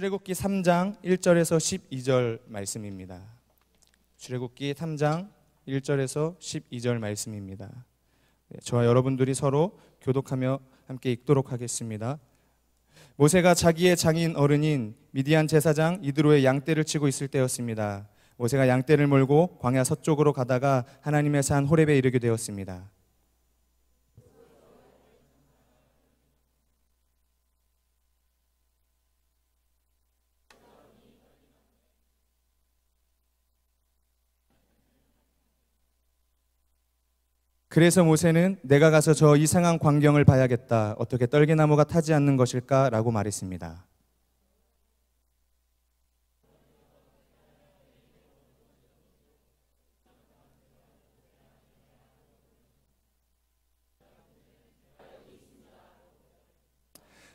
출애굽기 3장 1절에서 12절 말씀입니다. 출애굽기 3장 1절에서 12절 말씀입니다. 네, 저와 여러분들이 서로 교독하며 함께 읽도록 하겠습니다. 모세가 자기의 장인 어른인 미디안 제사장 이드로의 양떼를 치고 있을 때였습니다. 모세가 양떼를 몰고 광야 서쪽으로 가다가 하나님의 산 호렙에 이르게 되었습니다. 그래서 모세는 내가 가서 저 이상한 광경을 봐야겠다. 어떻게 떨기나무가 타지 않는 것일까? 라고 말했습니다.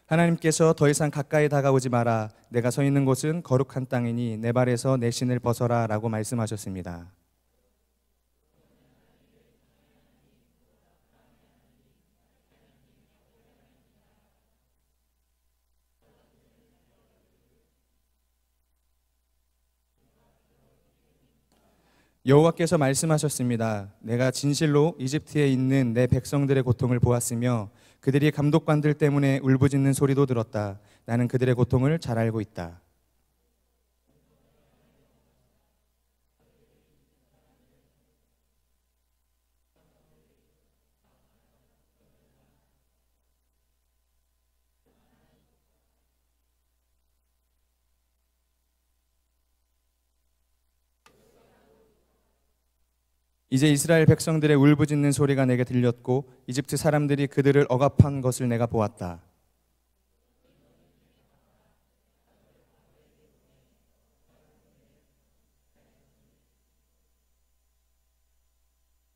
하나님께서 더 이상 가까이 다가오지 마라. 내가 서 있는 곳은 거룩한 땅이니 내 발에서 내 신을 벗어라. 라고 말씀하셨습니다. 여호와께서 말씀하셨습니다. 내가 진실로 이집트에 있는 내 백성들의 고통을 보았으며 그들이 감독관들 때문에 울부짖는 소리도 들었다. 나는 그들의 고통을 잘 알고 있다. 이제 이스라엘 백성들의 울부짖는 소리가 내게 들렸고 이집트 사람들이 그들을 억압한 것을 내가 보았다.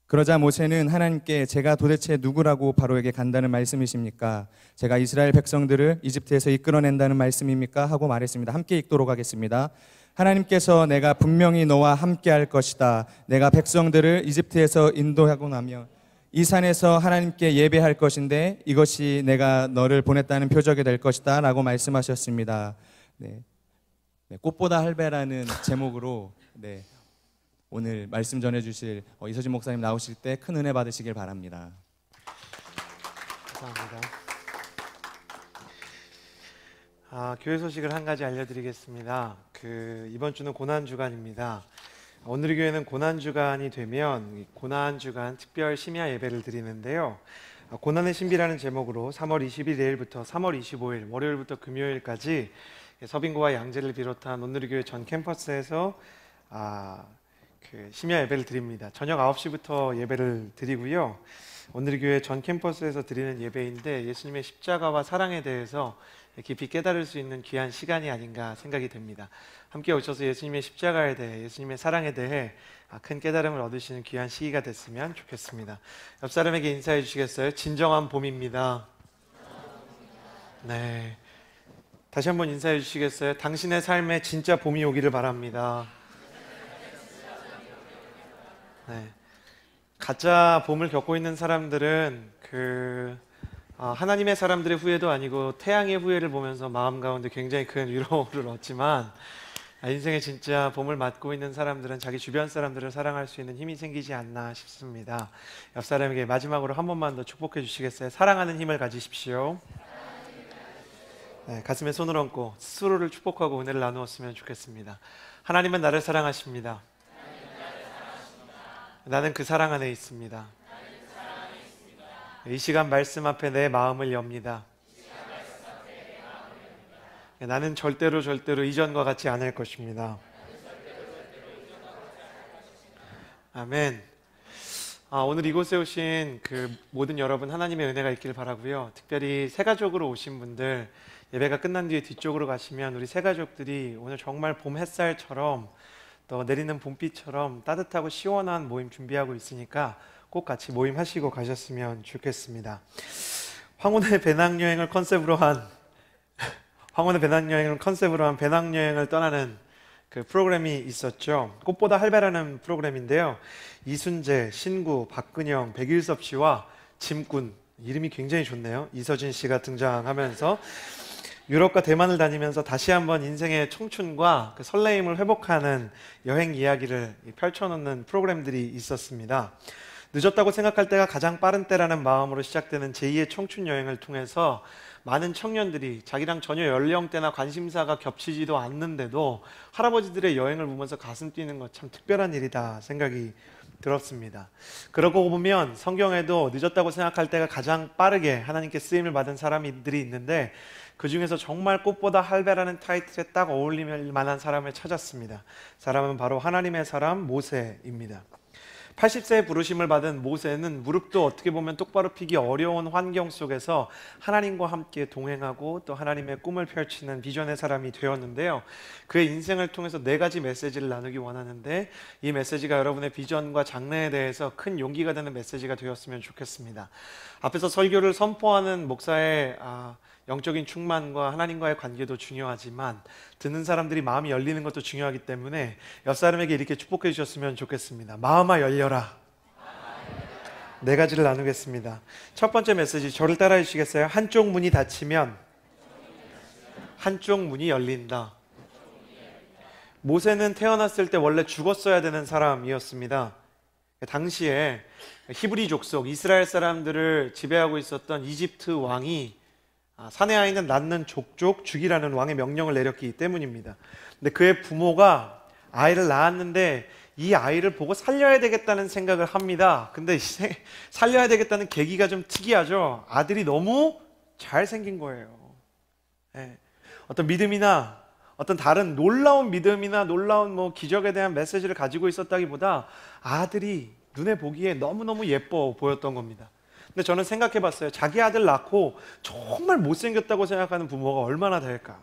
그러자 모세는 하나님께 제가 도대체 누구라고 바로에게 간다는 말씀이십니까? 제가 이스라엘 백성들을 이집트에서 이끌어낸다는 말씀입니까? 하고 말했습니다. 함께 읽도록 하겠습니다. 하나님께서 내가 분명히 너와 함께 할 것이다. 내가 백성들을 이집트에서 인도하고 나면 이 산에서 하나님께 예배할 것인데 이것이 내가 너를 보냈다는 표적이 될 것이다. 라고 말씀하셨습니다. 네. 네, 꽃보다 할배라는 제목으로 네, 오늘 말씀 전해주실 어, 이서진 목사님 나오실 때 큰 은혜 받으시길 바랍니다. 감사합니다. 아, 교회 소식을 한 가지 알려드리겠습니다. 그 이번 주는 고난 주간입니다. 오늘 교회는 고난 주간이 되면 고난 주간 특별 심야 예배를 드리는데요. 아, 고난의 신비라는 제목으로 3월 20일 부터 3월 25일 월요일부터 금요일까지 서빙고와 양재를 비롯한 온누리교회 전 캠퍼스에서 아, 그 심야 예배를 드립니다. 저녁 9시부터 예배를 드리고요. 오늘 교회 전 캠퍼스에서 드리는 예배인데 예수님의 십자가와 사랑에 대해서 깊이 깨달을 수 있는 귀한 시간이 아닌가 생각이 됩니다. 함께 오셔서 예수님의 십자가에 대해, 예수님의 사랑에 대해 아, 큰 깨달음을 얻으시는 귀한 시기가 됐으면 좋겠습니다. 옆 사람에게 인사해 주시겠어요? 진정한 봄입니다. 네. 다시 한번 인사해 주시겠어요? 당신의 삶에 진짜 봄이 오기를 바랍니다. 네. 가짜 봄을 겪고 있는 사람들은 그 아, 하나님의 사람들의 후회도 아니고 태양의 후회를 보면서 마음 가운데 굉장히 큰 위로를 얻지만 아, 인생에 진짜 봄을 맞고 있는 사람들은 자기 주변 사람들을 사랑할 수 있는 힘이 생기지 않나 싶습니다. 옆 사람에게 마지막으로 한 번만 더 축복해 주시겠어요? 사랑하는 힘을 가지십시오. 네, 가슴에 손을 얹고 스스로를 축복하고 은혜를 나누었으면 좋겠습니다. 하나님은 나를 사랑하십니다. 나는 그 사랑 안에 있습니다. 이 시간 말씀 앞에 내 마음을 엽니다. 나는 절대로 절대로 이전과 같지 않을 것입니다. 아멘. 아, 오늘 이곳에 오신 그 모든 여러분 하나님의 은혜가 있기를 바라고요. 특별히 세가족으로 오신 분들 예배가 끝난 뒤에 뒤쪽으로 가시면 우리 세가족들이 오늘 정말 봄 햇살처럼 또 내리는 봄비처럼 따뜻하고 시원한 모임 준비하고 있으니까 꼭 같이 모임하시고 가셨으면 좋겠습니다. 황혼의 배낭여행을 컨셉으로 한 황혼의 배낭여행을 컨셉으로 한 배낭여행을 떠나는 그 프로그램이 있었죠. 꽃보다 할배라는 프로그램인데요. 이순재, 신구, 박근영, 백일섭 씨와 짐꾼 이름이 굉장히 좋네요. 이서진 씨가 등장하면서 유럽과 대만을 다니면서 다시 한번 인생의 청춘과 그 설레임을 회복하는 여행 이야기를 펼쳐놓는 프로그램들이 있었습니다. 늦었다고 생각할 때가 가장 빠른 때라는 마음으로 시작되는 제2의 청춘 여행을 통해서 많은 청년들이 자기랑 전혀 연령대나 관심사가 겹치지도 않는데도 할아버지들의 여행을 보면서 가슴 뛰는 것 참 특별한 일이다 생각이 들었습니다. 그러고 보면 성경에도 늦었다고 생각할 때가 가장 빠르게 하나님께 쓰임을 받은 사람들이 있는데 그 중에서 정말 꽃보다 할배라는 타이틀에 딱 어울릴 만한 사람을 찾았습니다. 사람은 바로 하나님의 사람 모세입니다. 8 0세에 부르심을 받은 모세는 무릎도 어떻게 보면 똑바로 피기 어려운 환경 속에서 하나님과 함께 동행하고 또 하나님의 꿈을 펼치는 비전의 사람이 되었는데요. 그의 인생을 통해서 네 가지 메시지를 나누기 원하는데 이 메시지가 여러분의 비전과 장래에 대해서 큰 용기가 되는 메시지가 되었으면 좋겠습니다. 앞에서 설교를 선포하는 목사의 아, 영적인 충만과 하나님과의 관계도 중요하지만 듣는 사람들이 마음이 열리는 것도 중요하기 때문에 옆 사람에게 이렇게 축복해 주셨으면 좋겠습니다. 마음아 열려라. 네 가지를 나누겠습니다. 첫 번째 메시지 저를 따라해 주시겠어요? 한쪽 문이 닫히면 한쪽 문이 열린다. 모세는 태어났을 때 원래 죽었어야 되는 사람이었습니다. 당시에 히브리 족속 이스라엘 사람들을 지배하고 있었던 이집트 왕이 사내 아, 아이는 낳는 족족 죽이라는 왕의 명령을 내렸기 때문입니다. 근데 그의 부모가 아이를 낳았는데 이 아이를 보고 살려야 되겠다는 생각을 합니다. 근데 살려야 되겠다는 계기가 좀 특이하죠. 아들이 너무 잘생긴 거예요. 네. 어떤 믿음이나 어떤 다른 놀라운 믿음이나 놀라운 뭐 기적에 대한 메시지를 가지고 있었다기보다 아들이 눈에 보기에 너무너무 예뻐 보였던 겁니다. 근데 저는 생각해 봤어요. 자기 아들 낳고 정말 못생겼다고 생각하는 부모가 얼마나 될까.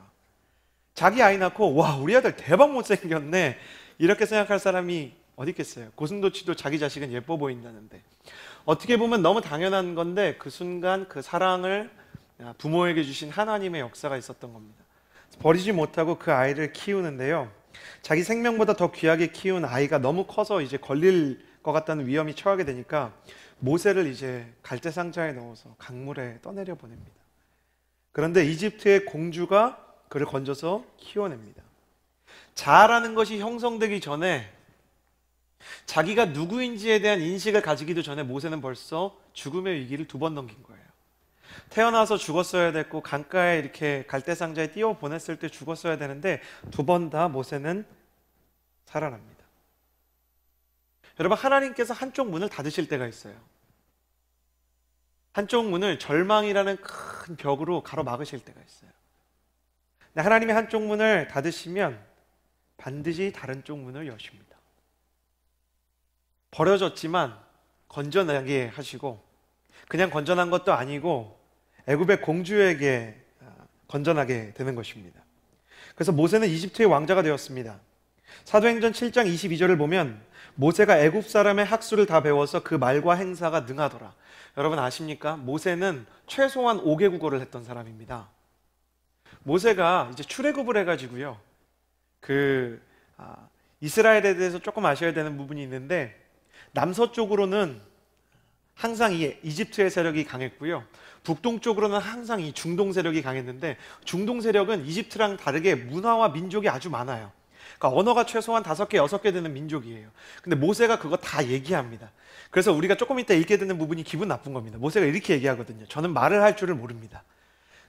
자기 아이 낳고, 와, 우리 아들 대박 못생겼네. 이렇게 생각할 사람이 어디 있겠어요? 고슴도치도 자기 자식은 예뻐 보인다는데. 어떻게 보면 너무 당연한 건데 그 순간 그 사랑을 아, 부모에게 주신 하나님의 역사가 있었던 겁니다. 버리지 못하고 그 아이를 키우는데요. 자기 생명보다 더 귀하게 키운 아이가 너무 커서 이제 걸릴 것 같다는 위험이 처하게 되니까 모세를 이제 갈대 상자에 넣어서 강물에 떠내려 보냅니다. 그런데 이집트의 공주가 그를 건져서 키워냅니다. 자아라는 것이 형성되기 전에 자기가 누구인지에 대한 인식을 가지기도 전에 모세는 벌써 죽음의 위기를 두 번 넘긴 거예요. 태어나서 죽었어야 됐고 강가에 이렇게 갈대 상자에 띄워 보냈을 때 죽었어야 되는데 두 번 다 모세는 살아납니다. 여러분 하나님께서 한쪽 문을 닫으실 때가 있어요. 한쪽 문을 절망이라는 큰 벽으로 가로막으실 때가 있어요. 하나님이 한쪽 문을 닫으시면 반드시 다른 쪽 문을 여십니다. 버려졌지만 건전하게 하시고 그냥 건전한 것도 아니고 애굽의 공주에게 아, 건전하게 되는 것입니다. 그래서 모세는 이집트의 왕자가 되었습니다. 사도행전 7장 22절을 보면 모세가 애굽 사람의 학수를 다 배워서 그 말과 행사가 능하더라. 여러분 아십니까? 모세는 최소한 5개국어를 했던 사람입니다. 모세가 이제 출애굽을 해가지고요. 그 아, 이스라엘에 대해서 조금 아셔야 되는 부분이 있는데 남서쪽으로는 항상 이 이집트의 세력이 강했고요. 북동쪽으로는 항상 이 중동 세력이 강했는데 중동 세력은 이집트랑 다르게 문화와 민족이 아주 많아요. 그러니까 언어가 최소한 다섯 개, 여섯 개 되는 민족이에요. 근데 모세가 그거 다 얘기합니다. 그래서 우리가 조금 이따 읽게 되는 부분이 기분 나쁜 겁니다. 모세가 이렇게 얘기하거든요. 저는 말을 할 줄을 모릅니다.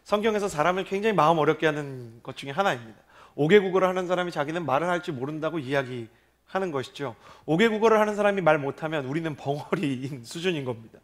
성경에서 사람을 굉장히 마음 어렵게 하는 것 중에 하나입니다. 5개 국어를 하는 사람이 자기는 말을 할 줄 모른다고 이야기하는 것이죠. 5개 국어를 하는 사람이 말 못하면 우리는 벙어리인 수준인 겁니다.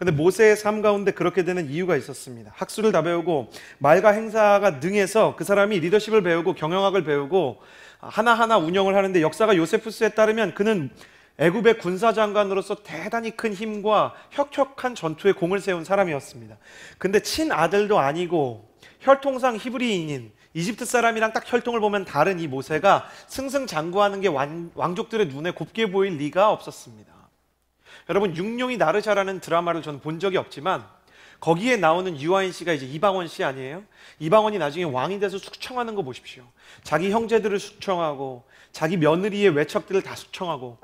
근데 모세의 삶 가운데 그렇게 되는 이유가 있었습니다. 학술을 다 배우고 말과 행사가 능해서 그 사람이 리더십을 배우고 경영학을 배우고 하나하나 운영을 하는데 역사가 요세푸스에 따르면 그는 애굽의 군사장관으로서 대단히 큰 힘과 혁혁한 전투에 공을 세운 사람이었습니다. 근데 친아들도 아니고 혈통상 히브리인인 이집트 사람이랑 딱 혈통을 보면 다른 이 모세가 승승장구하는 게 왕, 왕족들의 눈에 곱게 보일 리가 없었습니다. 여러분 육룡이 나르샤라는 드라마를 저는 본 적이 없지만 거기에 나오는 유아인 씨가 이제 이방원 씨 아니에요? 이방원이 나중에 왕이 돼서 숙청하는 거 보십시오. 자기 형제들을 숙청하고 자기 며느리의 외척들을 다 숙청하고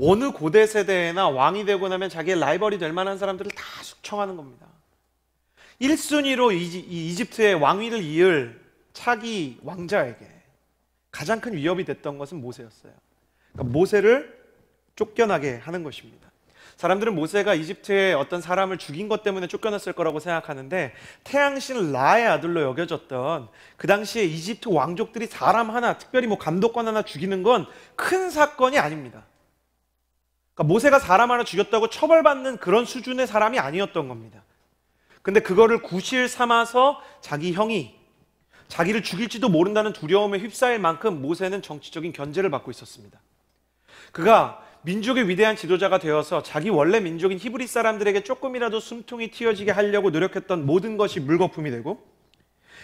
어느 고대 세대나 왕이 되고 나면 자기의 라이벌이 될 만한 사람들을 다 숙청하는 겁니다. 1순위로 이 이집트의 왕위를 이을 차기 왕자에게 가장 큰 위협이 됐던 것은 모세였어요. 그러니까 모세를 쫓겨나게 하는 것입니다. 사람들은 모세가 이집트의 어떤 사람을 죽인 것 때문에 쫓겨났을 거라고 생각하는데 태양신 라의 아들로 여겨졌던 그 당시에 이집트 왕족들이 사람 하나, 특별히 뭐 감독관 하나 죽이는 건 큰 사건이 아닙니다. 그러니까 모세가 사람 하나 죽였다고 처벌받는 그런 수준의 사람이 아니었던 겁니다. 근데 그거를 구실 삼아서 자기 형이 자기를 죽일지도 모른다는 두려움에 휩싸일 만큼 모세는 정치적인 견제를 받고 있었습니다. 그가 민족의 위대한 지도자가 되어서 자기 원래 민족인 히브리 사람들에게 조금이라도 숨통이 튀어지게 하려고 노력했던 모든 것이 물거품이 되고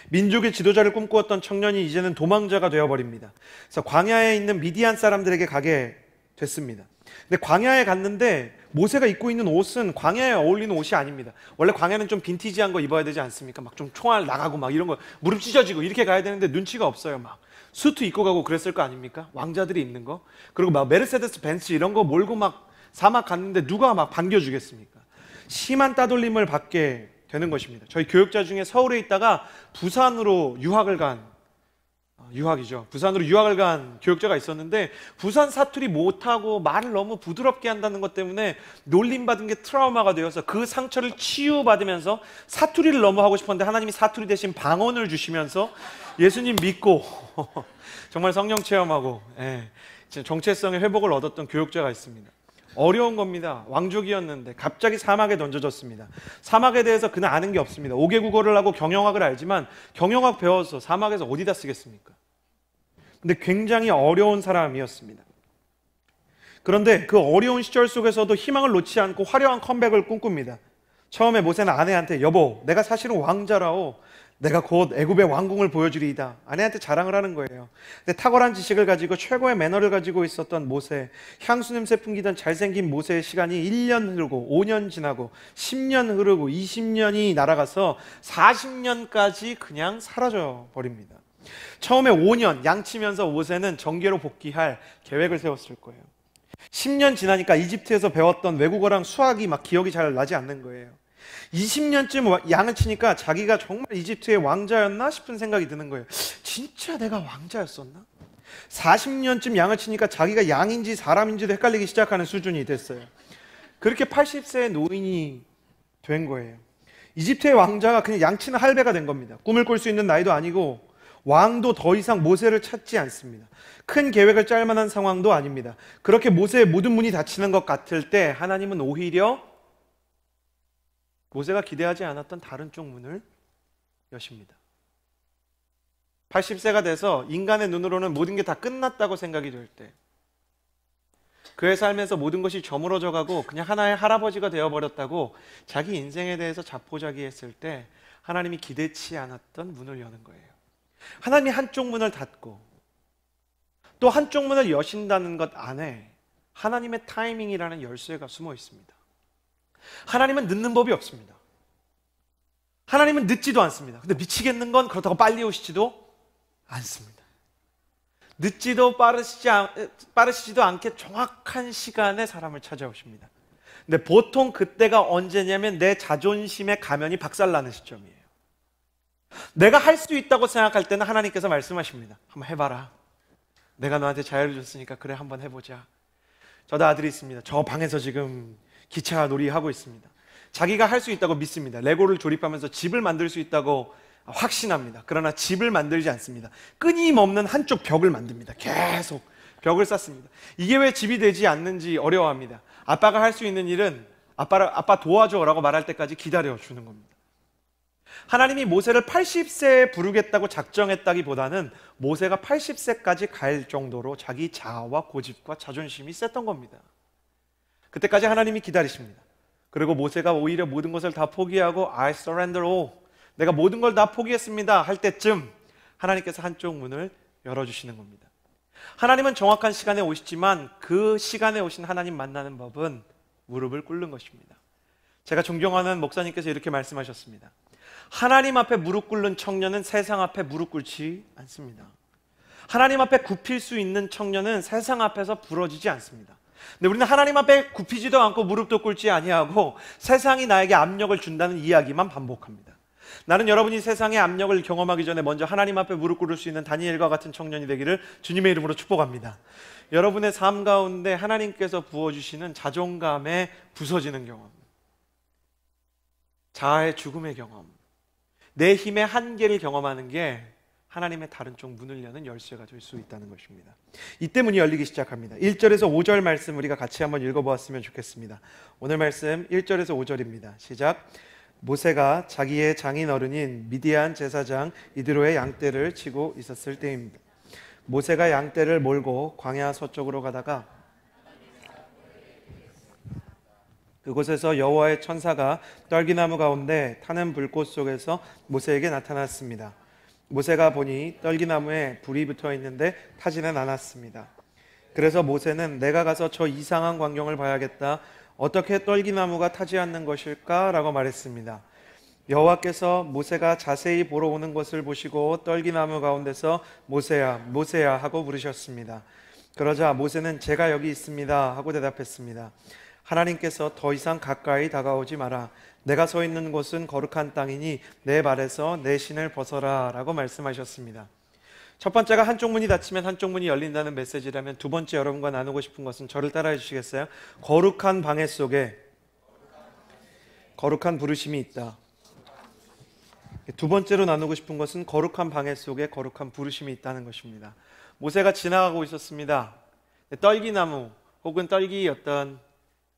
민족의 지도자를 꿈꾸었던 청년이 이제는 도망자가 되어버립니다. 그래서 광야에 있는 미디안 사람들에게 가게 됐습니다. 근데 광야에 갔는데 모세가 입고 있는 옷은 광야에 어울리는 옷이 아닙니다. 원래 광야는 좀 빈티지한 거 입어야 되지 않습니까? 막 좀 총알 나가고 막 이런 거 무릎 찢어지고 이렇게 가야 되는데 눈치가 없어요. 막 수트 입고 가고 그랬을 거 아닙니까? 왕자들이 입는 거. 그리고 막 메르세데스 벤츠 이런 거 몰고 막 사막 갔는데 누가 막 반겨주겠습니까? 심한 따돌림을 받게 되는 것입니다. 저희 교육자 중에 서울에 있다가 부산으로 유학을 간 아, 유학이죠. 부산으로 유학을 간 교육자가 있었는데 부산 사투리 못하고 말을 너무 부드럽게 한다는 것 때문에 놀림받은 게 트라우마가 되어서 그 상처를 치유받으면서 사투리를 너무 하고 싶었는데 하나님이 사투리 대신 방언을 주시면서 예수님 믿고 정말 성령 체험하고 예, 정체성의 회복을 얻었던 교육자가 있습니다. 어려운 겁니다. 왕족이었는데 갑자기 사막에 던져졌습니다. 사막에 대해서 그는 아는 게 없습니다. 5개 국어를 하고 경영학을 알지만 경영학 배워서 사막에서 어디다 쓰겠습니까? 근데 굉장히 어려운 사람이었습니다. 그런데 그 어려운 시절 속에서도 희망을 놓지 않고 화려한 컴백을 꿈꿉니다. 처음에 모세는 아내한테 여보, 내가 사실은 왕자라오. 내가 곧 애굽의 왕궁을 보여주리이다. 아내한테 자랑을 하는 거예요. 근데 탁월한 지식을 가지고 최고의 매너를 가지고 있었던 모세, 향수 냄새 풍기던 잘생긴 모세의 시간이 1년 흐르고 5년 지나고 10년 흐르고 20년이 날아가서 40년까지 그냥 사라져 버립니다. 처음에 5년 양치면서 모세는 정계로 복귀할 계획을 세웠을 거예요. 10년 지나니까 이집트에서 배웠던 외국어랑 수학이 막 기억이 잘 나지 않는 거예요. 20년쯤 양을 치니까 자기가 정말 이집트의 왕자였나 싶은 생각이 드는 거예요. 진짜 내가 왕자였었나? 40년쯤 양을 치니까 자기가 양인지 사람인지도 헷갈리기 시작하는 수준이 됐어요. 그렇게 80세의 노인이 된 거예요. 이집트의 왕자가 그냥 양치는 할배가 된 겁니다. 꿈을 꿀 수 있는 나이도 아니고 왕도 더 이상 모세를 찾지 않습니다. 큰 계획을 짤 만한 상황도 아닙니다. 그렇게 모세의 모든 문이 닫히는 것 같을 때 하나님은 오히려 모세가 기대하지 않았던 다른 쪽 문을 여십니다. 80세가 돼서 인간의 눈으로는 모든 게 다 끝났다고 생각이 될 때, 그의 삶에서 모든 것이 저물어져 가고 그냥 하나의 할아버지가 되어버렸다고 자기 인생에 대해서 자포자기했을 때 하나님이 기대치 않았던 문을 여는 거예요. 하나님이 한쪽 문을 닫고 또 한쪽 문을 여신다는 것 안에 하나님의 타이밍이라는 열쇠가 숨어 있습니다. 하나님은 늦는 법이 없습니다. 하나님은 늦지도 않습니다. 근데 미치겠는 건 그렇다고 빨리 오시지도 않습니다. 늦지도 빠르시지 않, 빠르시지도 않게 정확한 시간에 사람을 찾아오십니다. 근데 보통 그때가 언제냐면 내 자존심의 가면이 박살나는 시점이에요. 내가 할 수 있다고 생각할 때는 하나님께서 말씀하십니다. 한번 해봐라. 내가 너한테 자유를 줬으니까 그래 한번 해보자. 저도 아들이 있습니다. 저 방에서 지금 기차 놀이하고 있습니다. 자기가 할 수 있다고 믿습니다. 레고를 조립하면서 집을 만들 수 있다고 확신합니다. 그러나 집을 만들지 않습니다. 끊임없는 한쪽 벽을 만듭니다. 계속 벽을 쌓습니다. 이게 왜 집이 되지 않는지 어려워합니다. 아빠가 할 수 있는 일은 아빠를, 아빠 도와줘라고 말할 때까지 기다려 주는 겁니다. 하나님이 모세를 80세에 부르겠다고 작정했다기보다는 모세가 80세까지 갈 정도로 자기 자아와 고집과 자존심이 셌던 겁니다. 그때까지 하나님이 기다리십니다. 그리고 모세가 오히려 모든 것을 다 포기하고 I surrender all. 내가 모든 걸 다 포기했습니다. 할 때쯤 하나님께서 한쪽 문을 열어주시는 겁니다. 하나님은 정확한 시간에 오시지만 그 시간에 오신 하나님 만나는 법은 무릎을 꿇는 것입니다. 제가 존경하는 목사님께서 이렇게 말씀하셨습니다. 하나님 앞에 무릎 꿇는 청년은 세상 앞에 무릎 꿇지 않습니다. 하나님 앞에 굽힐 수 있는 청년은 세상 앞에서 부러지지 않습니다. 근데 우리는 하나님 앞에 굽히지도 않고 무릎도 꿇지 아니하고 세상이 나에게 압력을 준다는 이야기만 반복합니다. 나는 여러분이 세상의 압력을 경험하기 전에 먼저 하나님 앞에 무릎 꿇을 수 있는 다니엘과 같은 청년이 되기를 주님의 이름으로 축복합니다. 여러분의 삶 가운데 하나님께서 부어주시는 자존감에 부서지는 경험, 자아의 죽음의 경험, 내 힘의 한계를 경험하는 게 하나님의 다른 쪽 문을 여는 열쇠가 될 수 있다는 것입니다. 이 때문이 열리기 시작합니다. 1절에서 5절 말씀 우리가 같이 한번 읽어보았으면 좋겠습니다. 오늘 말씀 1절에서 5절입니다. 시작. 모세가 자기의 장인 어른인 미디안 제사장 이드로의 양떼를 치고 있었을 때입니다. 모세가 양떼를 몰고 광야 서쪽으로 가다가 그곳에서 여호와의 천사가 떨기나무 가운데 타는 불꽃 속에서 모세에게 나타났습니다. 모세가 보니 떨기나무에 불이 붙어 있는데 타지는 않았습니다. 그래서 모세는 내가 가서 저 이상한 광경을 봐야겠다. 어떻게 떨기나무가 타지 않는 것일까라고 말했습니다. 여호와께서 모세가 자세히 보러 오는 것을 보시고 떨기나무 가운데서 모세야, 모세야 하고 부르셨습니다. 그러자 모세는 제가 여기 있습니다 하고 대답했습니다. 하나님께서 더 이상 가까이 다가오지 마라. 내가 서 있는 곳은 거룩한 땅이니 내 발에서 내 신을 벗어라 라고 말씀하셨습니다. 첫 번째가 한쪽 문이 닫히면 한쪽 문이 열린다는 메시지라면 두 번째 여러분과 나누고 싶은 것은 저를 따라해 주시겠어요? 거룩한 방해 속에 거룩한 부르심이 있다. 두 번째로 나누고 싶은 것은 거룩한 방해 속에 거룩한 부르심이 있다는 것입니다. 모세가 지나가고 있었습니다. 네, 떨기나무 혹은 떨기였던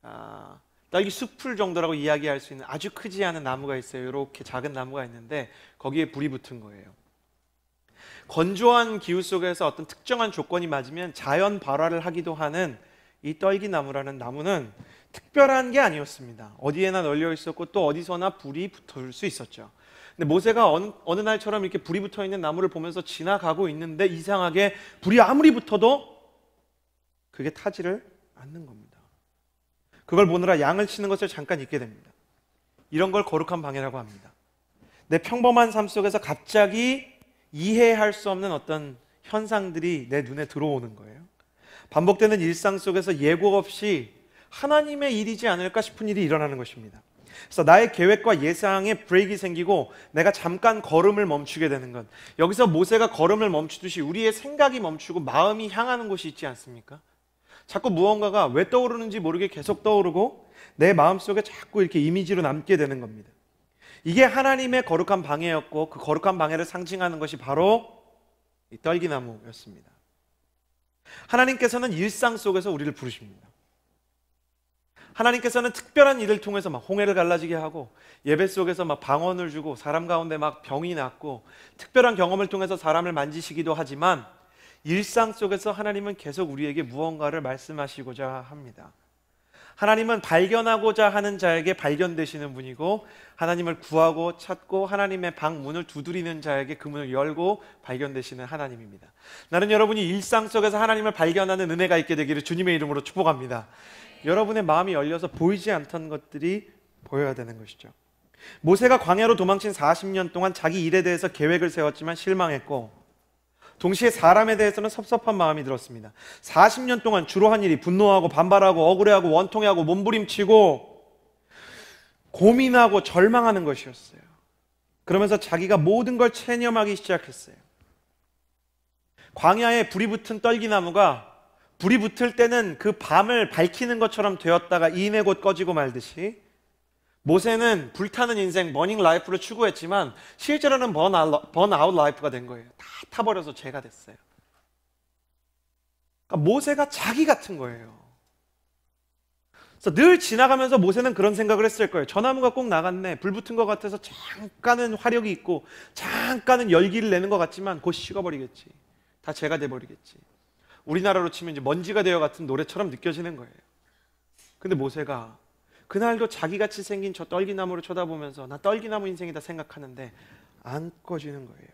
아, 딸기 숲풀 정도라고 이야기할 수 있는 아주 크지 않은 나무가 있어요. 이렇게 작은 나무가 있는데 거기에 불이 붙은 거예요. 건조한 기후 속에서 어떤 특정한 조건이 맞으면 자연 발화를 하기도 하는 이 떨기나무라는 나무는 특별한 게 아니었습니다. 어디에나 널려 있었고 또 어디서나 불이 붙을 수 있었죠. 근데 모세가 어느, 어느 날처럼 이렇게 불이 붙어 있는 나무를 보면서 지나가고 있는데 이상하게 불이 아무리 붙어도 그게 타지를 않는 겁니다. 그걸 보느라 양을 치는 것을 잠깐 잊게 됩니다. 이런 걸 거룩한 방해라고 합니다. 내 평범한 삶 속에서 갑자기 이해할 수 없는 어떤 현상들이 내 눈에 들어오는 거예요. 반복되는 일상 속에서 예고 없이 하나님의 일이지 않을까 싶은 일이 일어나는 것입니다. 그래서 나의 계획과 예상에 브레이크가 생기고 내가 잠깐 걸음을 멈추게 되는 것. 여기서 모세가 걸음을 멈추듯이 우리의 생각이 멈추고 마음이 향하는 곳이 있지 않습니까? 자꾸 무언가가 왜 떠오르는지 모르게 계속 떠오르고 내 마음속에 자꾸 이렇게 이미지로 남게 되는 겁니다. 이게 하나님의 거룩한 방해였고 그 거룩한 방해를 상징하는 것이 바로 떨기나무였습니다. 하나님께서는 일상 속에서 우리를 부르십니다. 하나님께서는 특별한 일을 통해서 막 홍해를 갈라지게 하고 예배 속에서 막 방언을 주고 사람 가운데 막 병이 났고 특별한 경험을 통해서 사람을 만지시기도 하지만 일상 속에서 하나님은 계속 우리에게 무언가를 말씀하시고자 합니다. 하나님은 발견하고자 하는 자에게 발견되시는 분이고 하나님을 구하고 찾고 하나님의 방 문을 두드리는 자에게 그 문을 열고 발견되시는 하나님입니다. 나는 여러분이 일상 속에서 하나님을 발견하는 은혜가 있게 되기를 주님의 이름으로 축복합니다. 여러분의 마음이 열려서 보이지 않던 것들이 보여야 되는 것이죠. 모세가 광야로 도망친 40년 동안 자기 일에 대해서 계획을 세웠지만 실망했고 동시에 사람에 대해서는 섭섭한 마음이 들었습니다. 40년 동안 주로 한 일이 분노하고 반발하고 억울해하고 원통해하고 몸부림치고 고민하고 절망하는 것이었어요. 그러면서 자기가 모든 걸 체념하기 시작했어요. 광야에 불이 붙은 떨기나무가 불이 붙을 때는 그 밤을 밝히는 것처럼 되었다가 이내 곧 꺼지고 말듯이 모세는 불타는 인생, 머닝 라이프를 추구했지만 실제로는 번아웃, 라이프가 된 거예요. 다 타버려서 죄가 됐어요. 그러니까 모세가 자기 같은 거예요. 그래서 늘 지나가면서 모세는 그런 생각을 했을 거예요. 전 나무가 꼭 나갔네. 불 붙은 것 같아서 잠깐은 화력이 있고 잠깐은 열기를 내는 것 같지만 곧 식어버리겠지. 다 죄가 돼버리겠지. 우리나라로 치면 이제 먼지가 되어 같은 노래처럼 느껴지는 거예요. 근데 모세가 그날도 자기같이 생긴 저 떨기나무를 쳐다보면서 나 떨기나무 인생이다 생각하는데 안 꺼지는 거예요.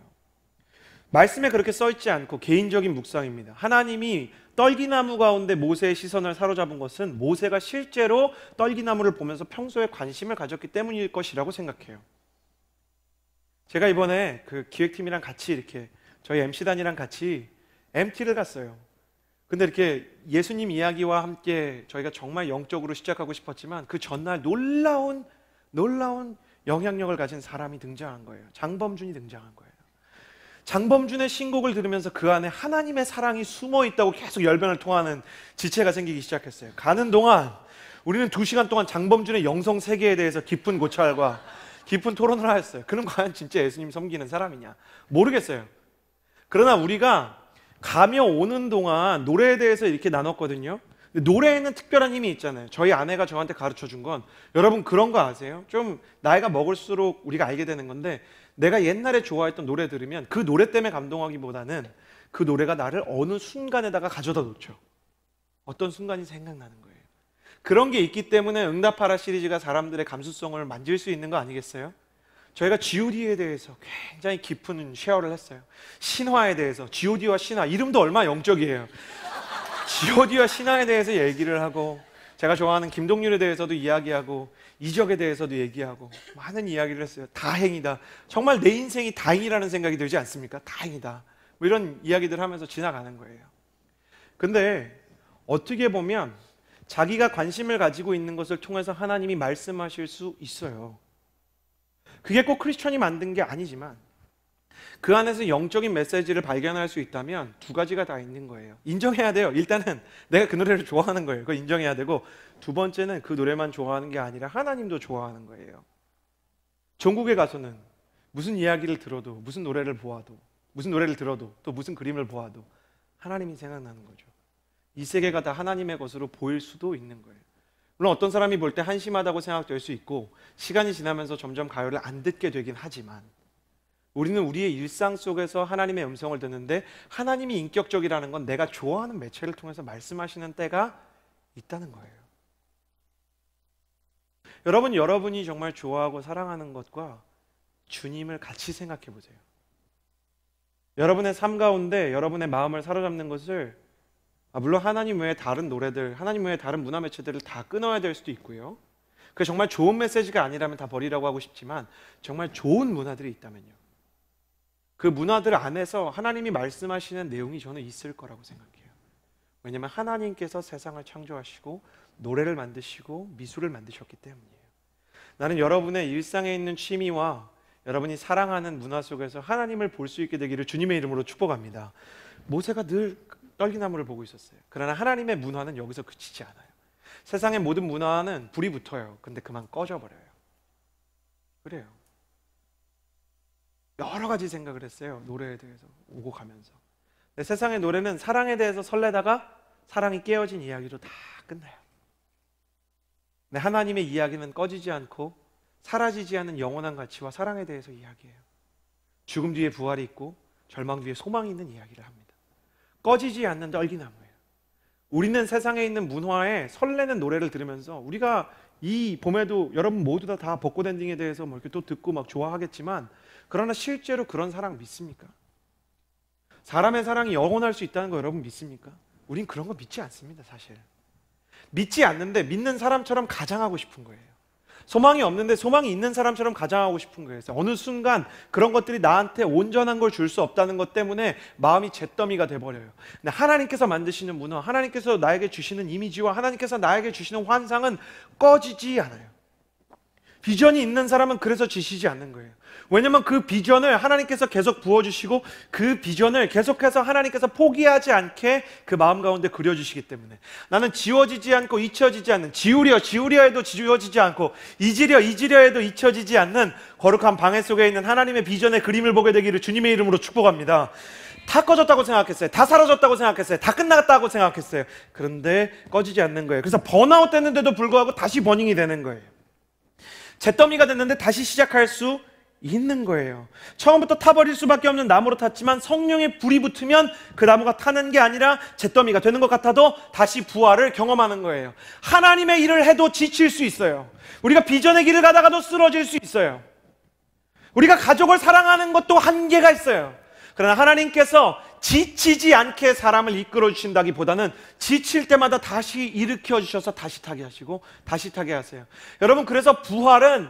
말씀에 그렇게 써있지 않고 개인적인 묵상입니다. 하나님이 떨기나무 가운데 모세의 시선을 사로잡은 것은 모세가 실제로 떨기나무를 보면서 평소에 관심을 가졌기 때문일 것이라고 생각해요. 제가 이번에 그 기획팀이랑 같이 이렇게 저희 MC단이랑 같이 MT를 갔어요. 근데 이렇게 예수님 이야기와 함께 저희가 정말 영적으로 시작하고 싶었지만 그 전날 놀라운 놀라운 영향력을 가진 사람이 등장한 거예요. 장범준이 등장한 거예요. 장범준의 신곡을 들으면서 그 안에 하나님의 사랑이 숨어 있다고 계속 열변을 통하는 지체가 생기기 시작했어요. 가는 동안 우리는 두 시간 동안 장범준의 영성 세계에 대해서 깊은 고찰과 깊은 토론을 하였어요. 그는 과연 진짜 예수님 섬기는 사람이냐? 모르겠어요. 그러나 우리가 가며 오는 동안 노래에 대해서 이렇게 나눴거든요. 노래에는 특별한 힘이 있잖아요. 저희 아내가 저한테 가르쳐 준 건 여러분 그런 거 아세요? 좀 나이가 먹을수록 우리가 알게 되는 건데 내가 옛날에 좋아했던 노래 들으면 그 노래 때문에 감동하기보다는 그 노래가 나를 어느 순간에다가 가져다 놓죠. 어떤 순간이 생각나는 거예요. 그런 게 있기 때문에 응답하라 시리즈가 사람들의 감수성을 만질 수 있는 거 아니겠어요? 저희가 G.O.D에 대해서 굉장히 깊은 쉐어를 했어요. 신화에 대해서 G.O.D와 신화 이름도 얼마 영적이에요. G.O.D와 신화에 대해서 얘기를 하고 제가 좋아하는 김동률에 대해서도 이야기하고 이적에 대해서도 얘기하고 많은 이야기를 했어요. 다행이다. 정말 내 인생이 다행이라는 생각이 들지 않습니까? 다행이다. 뭐 이런 이야기들 하면서 지나가는 거예요. 근데 어떻게 보면 자기가 관심을 가지고 있는 것을 통해서 하나님이 말씀하실 수 있어요. 그게 꼭 크리스천이 만든 게 아니지만 그 안에서 영적인 메시지를 발견할 수 있다면 두 가지가 다 있는 거예요. 인정해야 돼요. 일단은 내가 그 노래를 좋아하는 거예요. 그거 인정해야 되고 두 번째는 그 노래만 좋아하는 게 아니라 하나님도 좋아하는 거예요. 전국에 가서는 무슨 이야기를 들어도 무슨 노래를 보아도 무슨 노래를 들어도 또 무슨 그림을 보아도 하나님이 생각나는 거죠. 이 세계가 다 하나님의 것으로 보일 수도 있는 거예요. 물론 어떤 사람이 볼 때 한심하다고 생각될 수 있고 시간이 지나면서 점점 가요를 안 듣게 되긴 하지만 우리는 우리의 일상 속에서 하나님의 음성을 듣는데 하나님이 인격적이라는 건 내가 좋아하는 매체를 통해서 말씀하시는 때가 있다는 거예요. 여러분, 여러분이 정말 좋아하고 사랑하는 것과 주님을 같이 생각해 보세요. 여러분의 삶 가운데 여러분의 마음을 사로잡는 것을 아, 물론 하나님 외에 다른 노래들, 하나님 외에 다른 문화 매체들을 다 끊어야 될 수도 있고요. 그 정말 좋은 메시지가 아니라면 다 버리라고 하고 싶지만 정말 좋은 문화들이 있다면요. 그 문화들 안에서 하나님이 말씀하시는 내용이 저는 있을 거라고 생각해요. 왜냐하면 하나님께서 세상을 창조하시고 노래를 만드시고 미술을 만드셨기 때문이에요. 나는 여러분의 일상에 있는 취미와 여러분이 사랑하는 문화 속에서 하나님을 볼 수 있게 되기를 주님의 이름으로 축복합니다. 모세가 늘 떨기나무를 보고 있었어요. 그러나 하나님의 문화는 여기서 그치지 않아요. 세상의 모든 문화는 불이 붙어요. 근데 그만 꺼져버려요. 그래요. 여러 가지 생각을 했어요. 노래에 대해서 오고 가면서. 근데 세상의 노래는 사랑에 대해서 설레다가 사랑이 깨어진 이야기로 다 끝나요. 근데 하나님의 이야기는 꺼지지 않고 사라지지 않은 영원한 가치와 사랑에 대해서 이야기해요. 죽음 뒤에 부활이 있고 절망 뒤에 소망이 있는 이야기를 합니다. 꺼지지 않는 떨기나무예요. 우리는 세상에 있는 문화에 설레는 노래를 들으면서 우리가 이 봄에도 여러분 모두 다, 벚꽃 엔딩에 대해서 뭐 이렇게 또 듣고 막 좋아하겠지만 그러나 실제로 그런 사랑 믿습니까? 사람의 사랑이 영원할 수 있다는 거 여러분 믿습니까? 우린 그런 거 믿지 않습니다, 사실. 믿지 않는데 믿는 사람처럼 가장하고 싶은 거예요. 소망이 없는데 소망이 있는 사람처럼 가장하고 싶은 거예요. 어느 순간 그런 것들이 나한테 온전한 걸 줄 수 없다는 것 때문에 마음이 잿더미가 돼버려요. 근데 하나님께서 만드시는 문화, 하나님께서 나에게 주시는 이미지와 하나님께서 나에게 주시는 환상은 꺼지지 않아요. 비전이 있는 사람은 그래서 지시지 않는 거예요. 왜냐면 그 비전을 하나님께서 계속 부어주시고 그 비전을 계속해서 하나님께서 포기하지 않게 그 마음 가운데 그려주시기 때문에 나는 지워지지 않고 잊혀지지 않는 지우려 지우려 해도 지워지지 않고 잊으려 잊으려 해도 잊혀지지 않는 거룩한 방해 속에 있는 하나님의 비전의 그림을 보게 되기를 주님의 이름으로 축복합니다. 다 꺼졌다고 생각했어요. 다 사라졌다고 생각했어요. 다 끝났다고 생각했어요. 그런데 꺼지지 않는 거예요. 그래서 번아웃 됐는데도 불구하고 다시 버닝이 되는 거예요. 잿더미가 됐는데 다시 시작할 수 있는 거예요. 처음부터 타버릴 수밖에 없는 나무로 탔지만 성령의 불이 붙으면 그 나무가 타는 게 아니라 잿더미가 되는 것 같아도 다시 부활을 경험하는 거예요. 하나님의 일을 해도 지칠 수 있어요. 우리가 비전의 길을 가다가도 쓰러질 수 있어요. 우리가 가족을 사랑하는 것도 한계가 있어요. 그러나 하나님께서 지치지 않게 사람을 이끌어 주신다기 보다는 지칠 때마다 다시 일으켜 주셔서 다시 타게 하시고 다시 타게 하세요. 여러분, 그래서 부활은